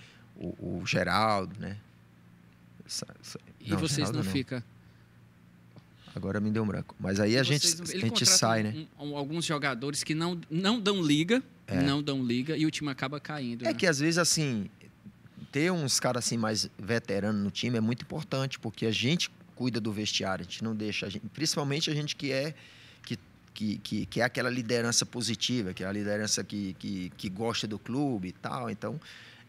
o, o Geraldo, né? e não, vocês não, não. ficam. Agora me deu um branco. Mas aí a vocês, gente, a gente sai, né?
Um, alguns jogadores que não, não dão liga, é. não dão liga e o time acaba caindo. É né? que às
vezes, assim, ter uns caras assim mais veteranos no time é muito importante, porque a gente cuida do vestiário, a gente não deixa, a gente, principalmente a gente que é que, que, que, que, é aquela liderança positiva, que é a liderança que, que, que gosta do clube e tal. Então,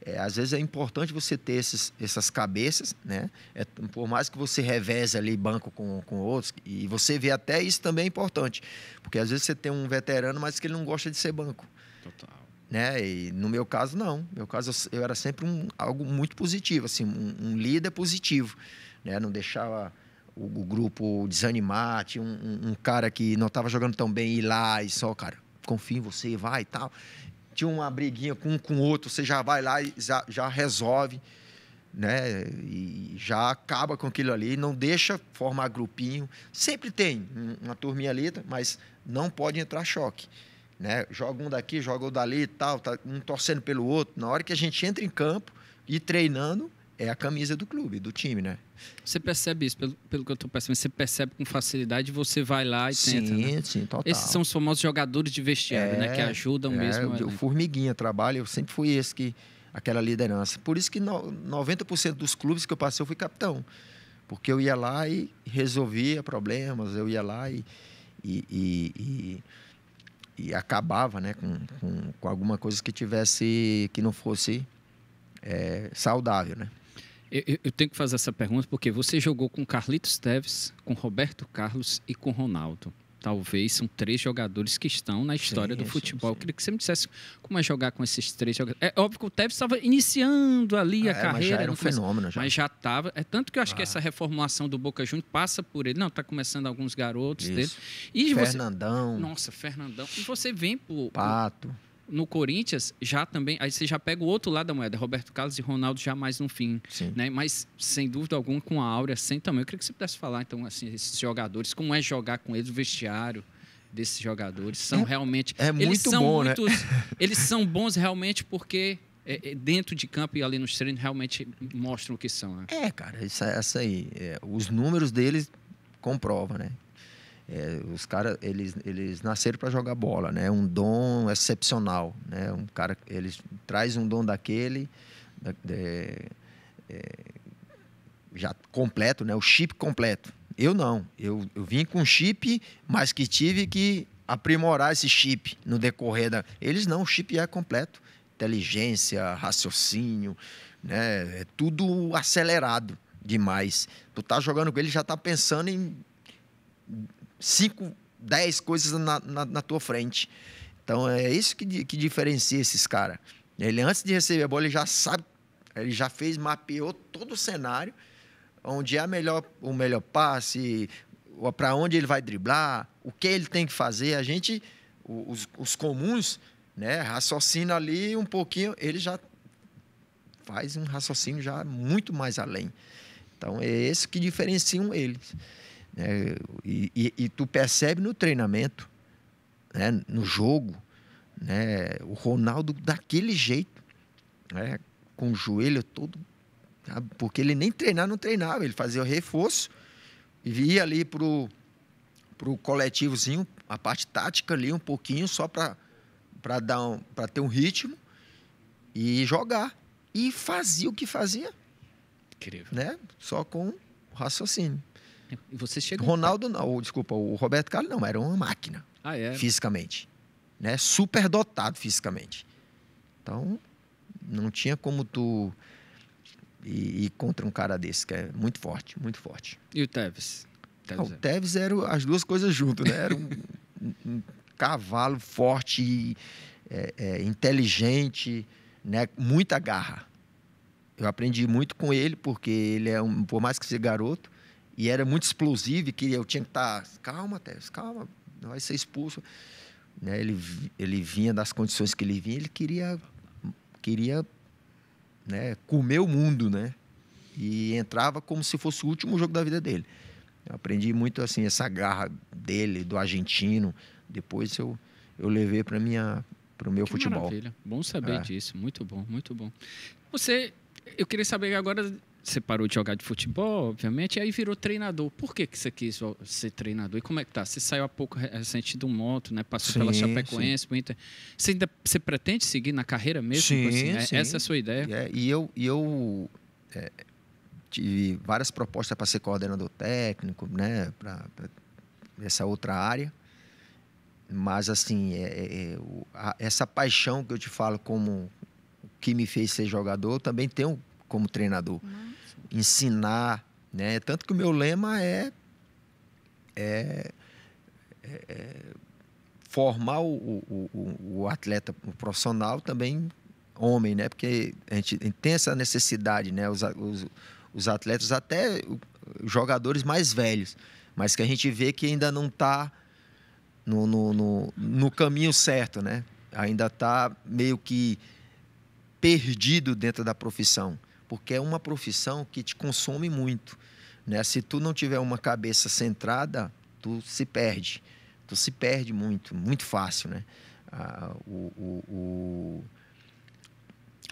é, às vezes é importante você ter esses, essas cabeças, né? É, por mais que você reveze ali banco com, com outros, e você vê até isso também é importante. Porque às vezes você tem um veterano, mas que ele não gosta de ser banco. Total. Né? E no meu caso, não. No meu caso, eu era sempre um, algo muito positivo, assim, um, um líder positivo. Né? Não deixava o, o grupo desanimar. Tinha um, um, um cara que não estava jogando tão bem, ir lá e só, cara, confio em você, vai e tal tinha uma briguinha com um com o outro, você já vai lá e já, já resolve, né? E já acaba com aquilo ali, não deixa formar grupinho. Sempre tem uma turminha ali, mas não pode entrar choque. Né? Joga um daqui, joga o dali e tal, tá um torcendo pelo outro. Na hora que a gente entra em campo e treinando, é a camisa do clube, do time, né?
Você percebe isso, pelo, pelo que eu estou percebendo, você percebe com facilidade, você vai lá e sim, tenta. Sim, né? sim, total. Esses são os famosos jogadores de vestiário, é, né? Que é, ajudam é, mesmo. O
Formiguinha trabalha, eu sempre fui esse que, aquela liderança. Por isso que no, 90% dos clubes que eu passei, eu fui capitão. Porque eu ia lá e resolvia problemas, eu ia lá e, e, e, e, e acabava né, com, com, com alguma coisa que tivesse, que não fosse é, saudável, né?
Eu, eu, tenho que fazer essa pergunta porque você jogou com Carlitos Teves, com Roberto Carlos e com Ronaldo. Talvez são três jogadores que estão na história sim, do futebol. Sim, sim. Eu queria que você me dissesse como é jogar com esses três jogadores. É óbvio que o Tevez estava iniciando ali a carreira. É, mas já era um fenômeno. Já. Mas já estava. É tanto que eu acho ah. que essa reformulação do Boca Juniors passa por ele. Não, está começando alguns garotos Isso. dele. E
Fernandão. Você...
Nossa, Fernandão. E você vem o... Pato. Pro no Corinthians já também. Aí você já pega o outro lado da moeda. Roberto Carlos e Ronaldo jamais no fim. Sim. Né? Mas, sem dúvida alguma, com a Áurea, sem também. Eu queria que você pudesse falar, então, assim, esses jogadores, como é jogar com eles, o vestiário desses jogadores. São é realmente. É muito eles são bom, né? muitos, né? *laughs* Eles são bons realmente porque. É, é, dentro de campo e ali nos treinos
realmente mostram o que são. Né? É, cara, isso, é, essa aí. os números deles comprova, né? É, os caras, eles, eles nasceram para jogar bola, né? Um dom excepcional, né? Um cara, eles traz um dom daquele, da, de, é, é, já completo, né? O chip completo. Eu não, eu, eu vim com chip, mas que tive que aprimorar esse chip no decorrer da. Eles não, o chip é completo, inteligência, raciocínio, né? É tudo acelerado demais. Tu tá jogando com ele, já tá pensando em cinco, dez coisas na, na, na tua frente. Então é isso que, que diferencia esses caras. Ele, antes de receber a bola, ele já sabe, ele já fez, mapeou todo o cenário, onde é a melhor, o melhor passe, para onde ele vai driblar, o que ele tem que fazer. A gente, os, os comuns, né, raciocina ali um pouquinho, ele já faz um raciocínio já muito mais além. Então, é isso que diferencia eles. Né? E, e, e, tu percebe no treinamento, né? no jogo, né? o Ronaldo daquele jeito, né? com o joelho todo. Porque ele nem treinar não treinava, ele fazia o reforço e ia ali pro, pro coletivozinho, a parte tática ali um pouquinho, só para dar um, para ter um ritmo e jogar. E fazia o que fazia. Incrível. Né? Só com raciocínio. E você Ronaldo, não, desculpa, o Roberto Carlos não, era uma máquina. Ah, é? Fisicamente. Né? Super dotado fisicamente. Então, não tinha como tu ir, ir contra um cara desse, que é muito forte, muito forte. E o Tevez? Tevez ah, o Tevez era as duas coisas juntas, né? Era um, um cavalo forte, é, é, inteligente, né? muita garra. Eu aprendi muito com ele, porque ele é um, por mais que seja garoto, e era muito explosivo, que eu tinha que estar, tá, calma, Teves, calma, não vai ser expulso. Né? Ele, ele vinha das condições que ele vinha, ele queria, queria né, comer o mundo, né? E entrava como se fosse o último jogo da vida dele. Eu aprendi muito assim essa garra dele, do argentino. Depois eu, eu levei para minha para o meu que futebol. Maravilha. Bom saber é. disso, muito bom, muito bom.
Você, eu queria saber agora você parou de jogar de futebol, obviamente, e aí virou treinador. Por que, que você quis ser treinador? E como é que tá? Você saiu há pouco recente do moto, né? Passou sim, pela Chapecoense, sim. Inter. Você, ainda, você pretende seguir na carreira mesmo? Tipo assim, sim, assim? é, Essa é a sua
ideia? É, e eu, e eu é, tive várias propostas para ser coordenador técnico, né? Para essa outra área. Mas, assim, é, é, é a, essa paixão que eu te falo como que me fez ser jogador, eu também tenho como treinador. Hum ensinar, né? Tanto que o meu lema é, é, é, é formar o, o, o, o, atleta, o profissional também homem, né? Porque a gente, a gente tem essa necessidade, né? Os, os, os, atletas, até jogadores mais velhos, mas que a gente vê que ainda não está no, no, no, no caminho certo, né? Ainda está meio que perdido dentro da profissão porque é uma profissão que te consome muito. Né? Se tu não tiver uma cabeça centrada, tu se perde. Tu se perde muito, muito fácil, né? Ah, o, o, o...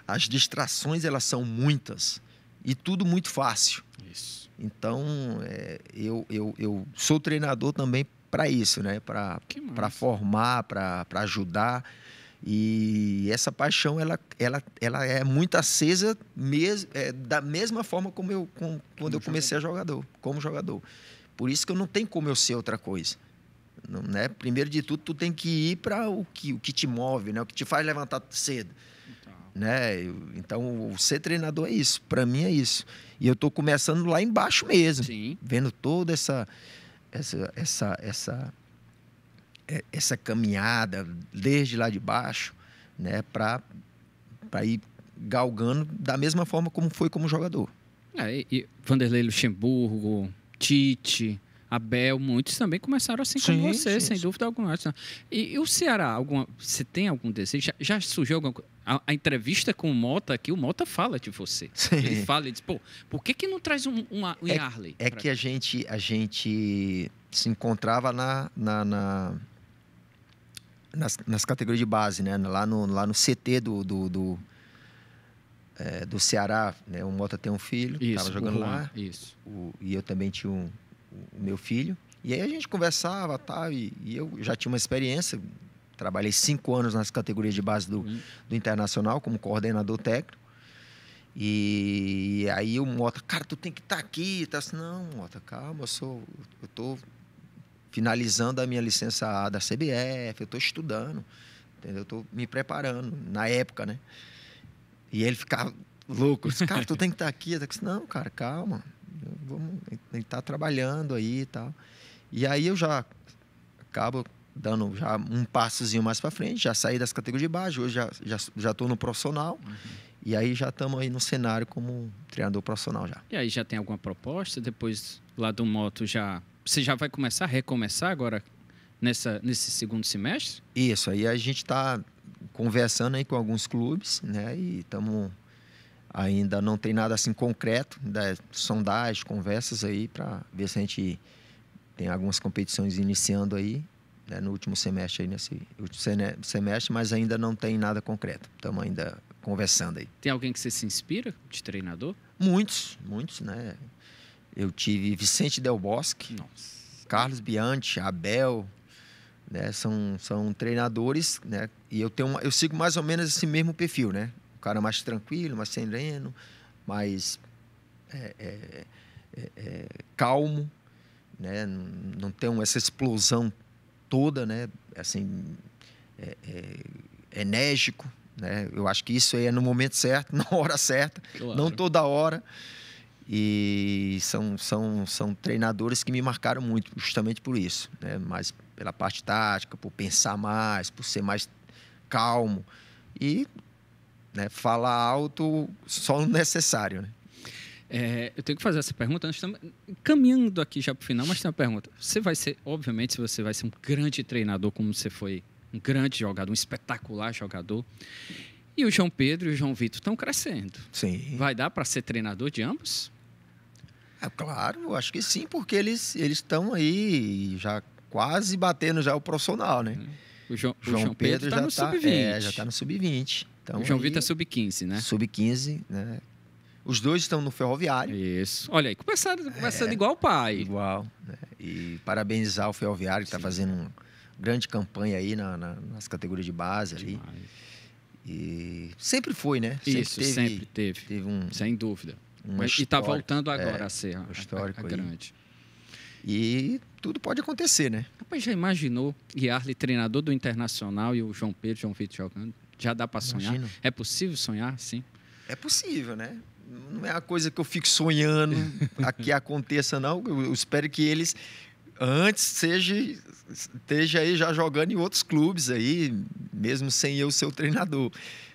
As distrações, elas são muitas e tudo muito fácil. Isso. Então, é, eu, eu, eu sou treinador também para isso, né? Para formar, para ajudar e essa paixão ela, ela, ela é muito acesa mes, é, da mesma forma como eu com, quando como eu comecei jogador. a jogador, como jogador. Por isso que eu não tem como eu ser outra coisa. Não, né? Primeiro de tudo, tu tem que ir para o que, o que te move, né? o que te faz levantar cedo. Então, né? eu, então ser treinador é isso, para mim é isso. E eu estou começando lá embaixo mesmo, Sim. vendo toda essa, essa, essa, essa é, essa caminhada desde lá de baixo, né, para ir galgando da mesma forma como foi como jogador. É, e Vanderlei Luxemburgo, Tite,
Abel, muitos também começaram assim com como você, sim, sem sim. dúvida alguma. Né? E, e, o Ceará, alguma, você tem algum desejo? Já, já surgiu alguma coisa? A, a, entrevista com o Mota aqui, o Mota fala de você. Ele fala, e diz, pô, por que, que não traz um, uma, um é, Yarley? É que a
gente, a gente se encontrava na, na, na, nas, nas categorias de base, né? Lá no, lá no CT do, do, do, é, do Ceará, né? O Mota tem um filho, estava jogando lá. Isso. O, e eu também tinha um, o meu filho. E aí a gente conversava, tá? E, e, eu já tinha uma experiência. Trabalhei cinco anos nas categorias de base do, uhum. do Internacional como coordenador técnico. E aí o Mota, cara, tu tem que estar tá aqui. Tá assim, não, Mota, calma, eu sou. Eu tô finalizando a minha licença A da CBF, eu estou estudando, entendeu? Eu estou me preparando, na época, né? E ele ficava louco, disse, cara, tu tem que estar tá aqui. Eu disse, não, cara, calma, vamos, ele está trabalhando aí e tal. E aí eu já acabo dando já um passozinho mais para frente, já saí das categorias de baixo, hoje já já já no profissional. Uhum. E aí já estamos aí no cenário como treinador profissional já.
E aí já tem alguma proposta depois lá do moto já você já
vai começar a recomeçar agora nessa, nesse segundo semestre? Isso, aí a gente está conversando aí com alguns clubes, né? E estamos ainda não tem nada assim concreto, são né, sondagem, conversas aí para ver se a gente tem algumas competições iniciando aí né, no último semestre aí nesse último semestre, mas ainda não tem nada concreto. Estamos ainda conversando aí. Tem alguém que você se inspira de treinador? Muitos, muitos, né? Eu tive Vicente Del Bosque, Nossa. Carlos Bianchi, Abel, né? São, são treinadores, né? E eu tenho uma, eu sigo mais ou menos esse mesmo perfil, né? O cara mais tranquilo, mais sereno, mais é, é, é, é calmo, né? Não, não tem essa explosão toda, né? Assim, é, é, enérgico, né? Eu acho que isso aí é no momento certo, *laughs* na hora certa, claro. não toda hora. E são, são, são treinadores que me marcaram muito, justamente por isso. Né? Mais pela parte tática, por pensar mais, por ser mais calmo. E né, falar alto só o necessário. Né?
É, eu tenho que fazer essa pergunta. Nós estamos caminhando aqui já para o final, mas tem uma pergunta. Você vai ser, obviamente, se você vai ser um grande treinador, como você foi um grande jogador, um espetacular jogador. E o João Pedro e o João Vitor estão crescendo. Sim. Vai dar para ser
treinador de ambos? É, claro, eu acho que sim, porque eles estão aí já quase batendo já o profissional, né? O João, João, o João Pedro, Pedro tá já está no tá, sub-20. É, já está no sub-20. Então, o João aí, Vitor é sub-15, né? Sub-15, né? Os dois estão no ferroviário. Isso. Olha aí,
começando, começando é, igual
o pai. Igual. Né? E parabenizar o ferroviário, que está fazendo uma grande campanha aí na, na, nas categorias de base Demais. E sempre foi, né? Isso, sempre teve. Sempre teve. teve um... Sem
dúvida uma e está voltando é, agora é, a ser a, histórico a, a grande. E tudo pode acontecer, né? Rapaz, já imaginou Yarley, treinador do Internacional, e o João Pedro, João
Vitor jogando? Já dá para sonhar? Imagino. É possível sonhar, sim? É possível, né? Não é uma coisa que eu fico sonhando a *laughs* que aconteça, não. Eu espero que eles antes seja esteja aí já jogando em outros clubes aí, mesmo sem eu ser o treinador.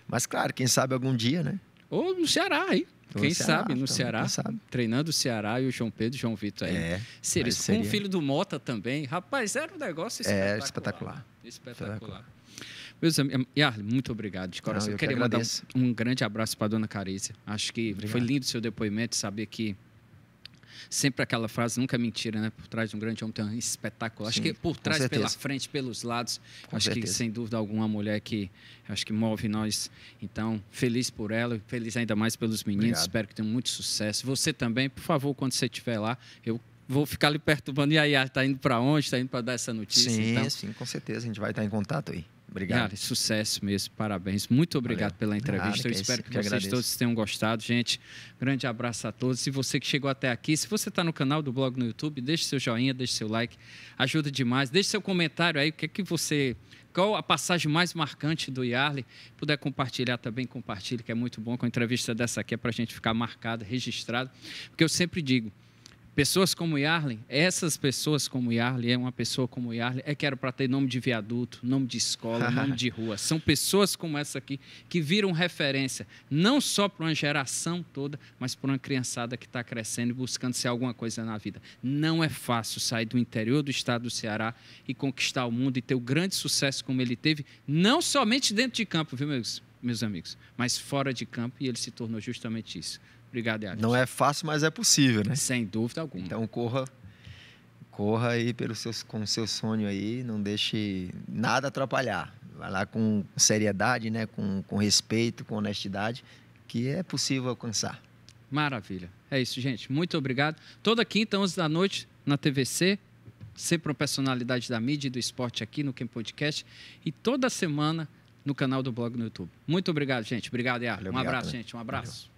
Mas claro, quem sabe algum dia, né? Ou no Ceará aí. Quem Ceará, sabe no
então, Ceará, sabe. treinando o Ceará e o João Pedro e João Vitor aí. É, seria Com o filho do Mota também. Rapaz, era um negócio espetacular. É, espetacular. Espetacular. espetacular. Meus amigos, Yarley, muito obrigado de coração. Não, eu, eu queria que mandar um, um, grande abraço para a dona Carícia. Acho que obrigado. foi lindo o seu depoimento, saber que Sempre aquela frase, nunca é mentira, né? Por trás de um grande homem tem um espetáculo. Sim, acho que por trás, pela frente, pelos lados. Com acho certeza. que, sem dúvida alguma, mulher que acho que move nós. Então, feliz por ela, feliz ainda mais pelos meninos. Obrigado. Espero que tenham muito sucesso. Você também, por favor, quando você estiver lá, eu vou ficar lhe perturbando. E aí, ah, tá
indo para onde? Tá indo para dar essa notícia? Sim, então... sim, com certeza. A gente vai estar em contato aí. Obrigado. Cara,
sucesso mesmo, parabéns. Muito obrigado Valeu. pela entrevista. Nada, eu é espero é que, que vocês agradeço. todos tenham gostado, gente. Grande abraço a todos. E você que chegou até aqui, se você está no canal do blog no YouTube, deixe seu joinha, deixe seu like, ajuda demais. Deixe seu comentário aí, o que é que você qual a passagem mais marcante do Yarley. Puder compartilhar também, compartilhe, que é muito bom. Com a entrevista dessa aqui é para a gente ficar marcada, registrada. Porque eu sempre digo, Pessoas como Yarley, essas pessoas como Yarley, é uma pessoa como Yarley, é que era para ter nome de viaduto, nome de escola, *laughs* nome de rua. São pessoas como essa aqui que viram referência, não só para uma geração toda, mas para uma criançada que está crescendo e buscando ser alguma coisa na vida. Não é fácil sair do interior do estado do Ceará e conquistar o mundo e ter o grande sucesso como ele teve, não somente dentro de campo, viu, meus, meus amigos, mas fora de campo, e ele se tornou justamente isso
Obrigado, Eras. Não é fácil, mas é possível, né? Sem dúvida alguma. Então corra, corra aí pelos seus, com o seu sonho aí, não deixe nada atrapalhar. Vai lá com seriedade, né? com, com respeito, com honestidade, que é possível alcançar.
Maravilha. É isso, gente. Muito obrigado. Toda quinta, 11 da noite, na TVC, sempre uma personalidade da mídia e do esporte aqui no Quem Podcast e toda semana no canal do blog no YouTube. Muito obrigado, gente. Obrigado, Iá. Um abraço, gente. Um abraço. Valeu.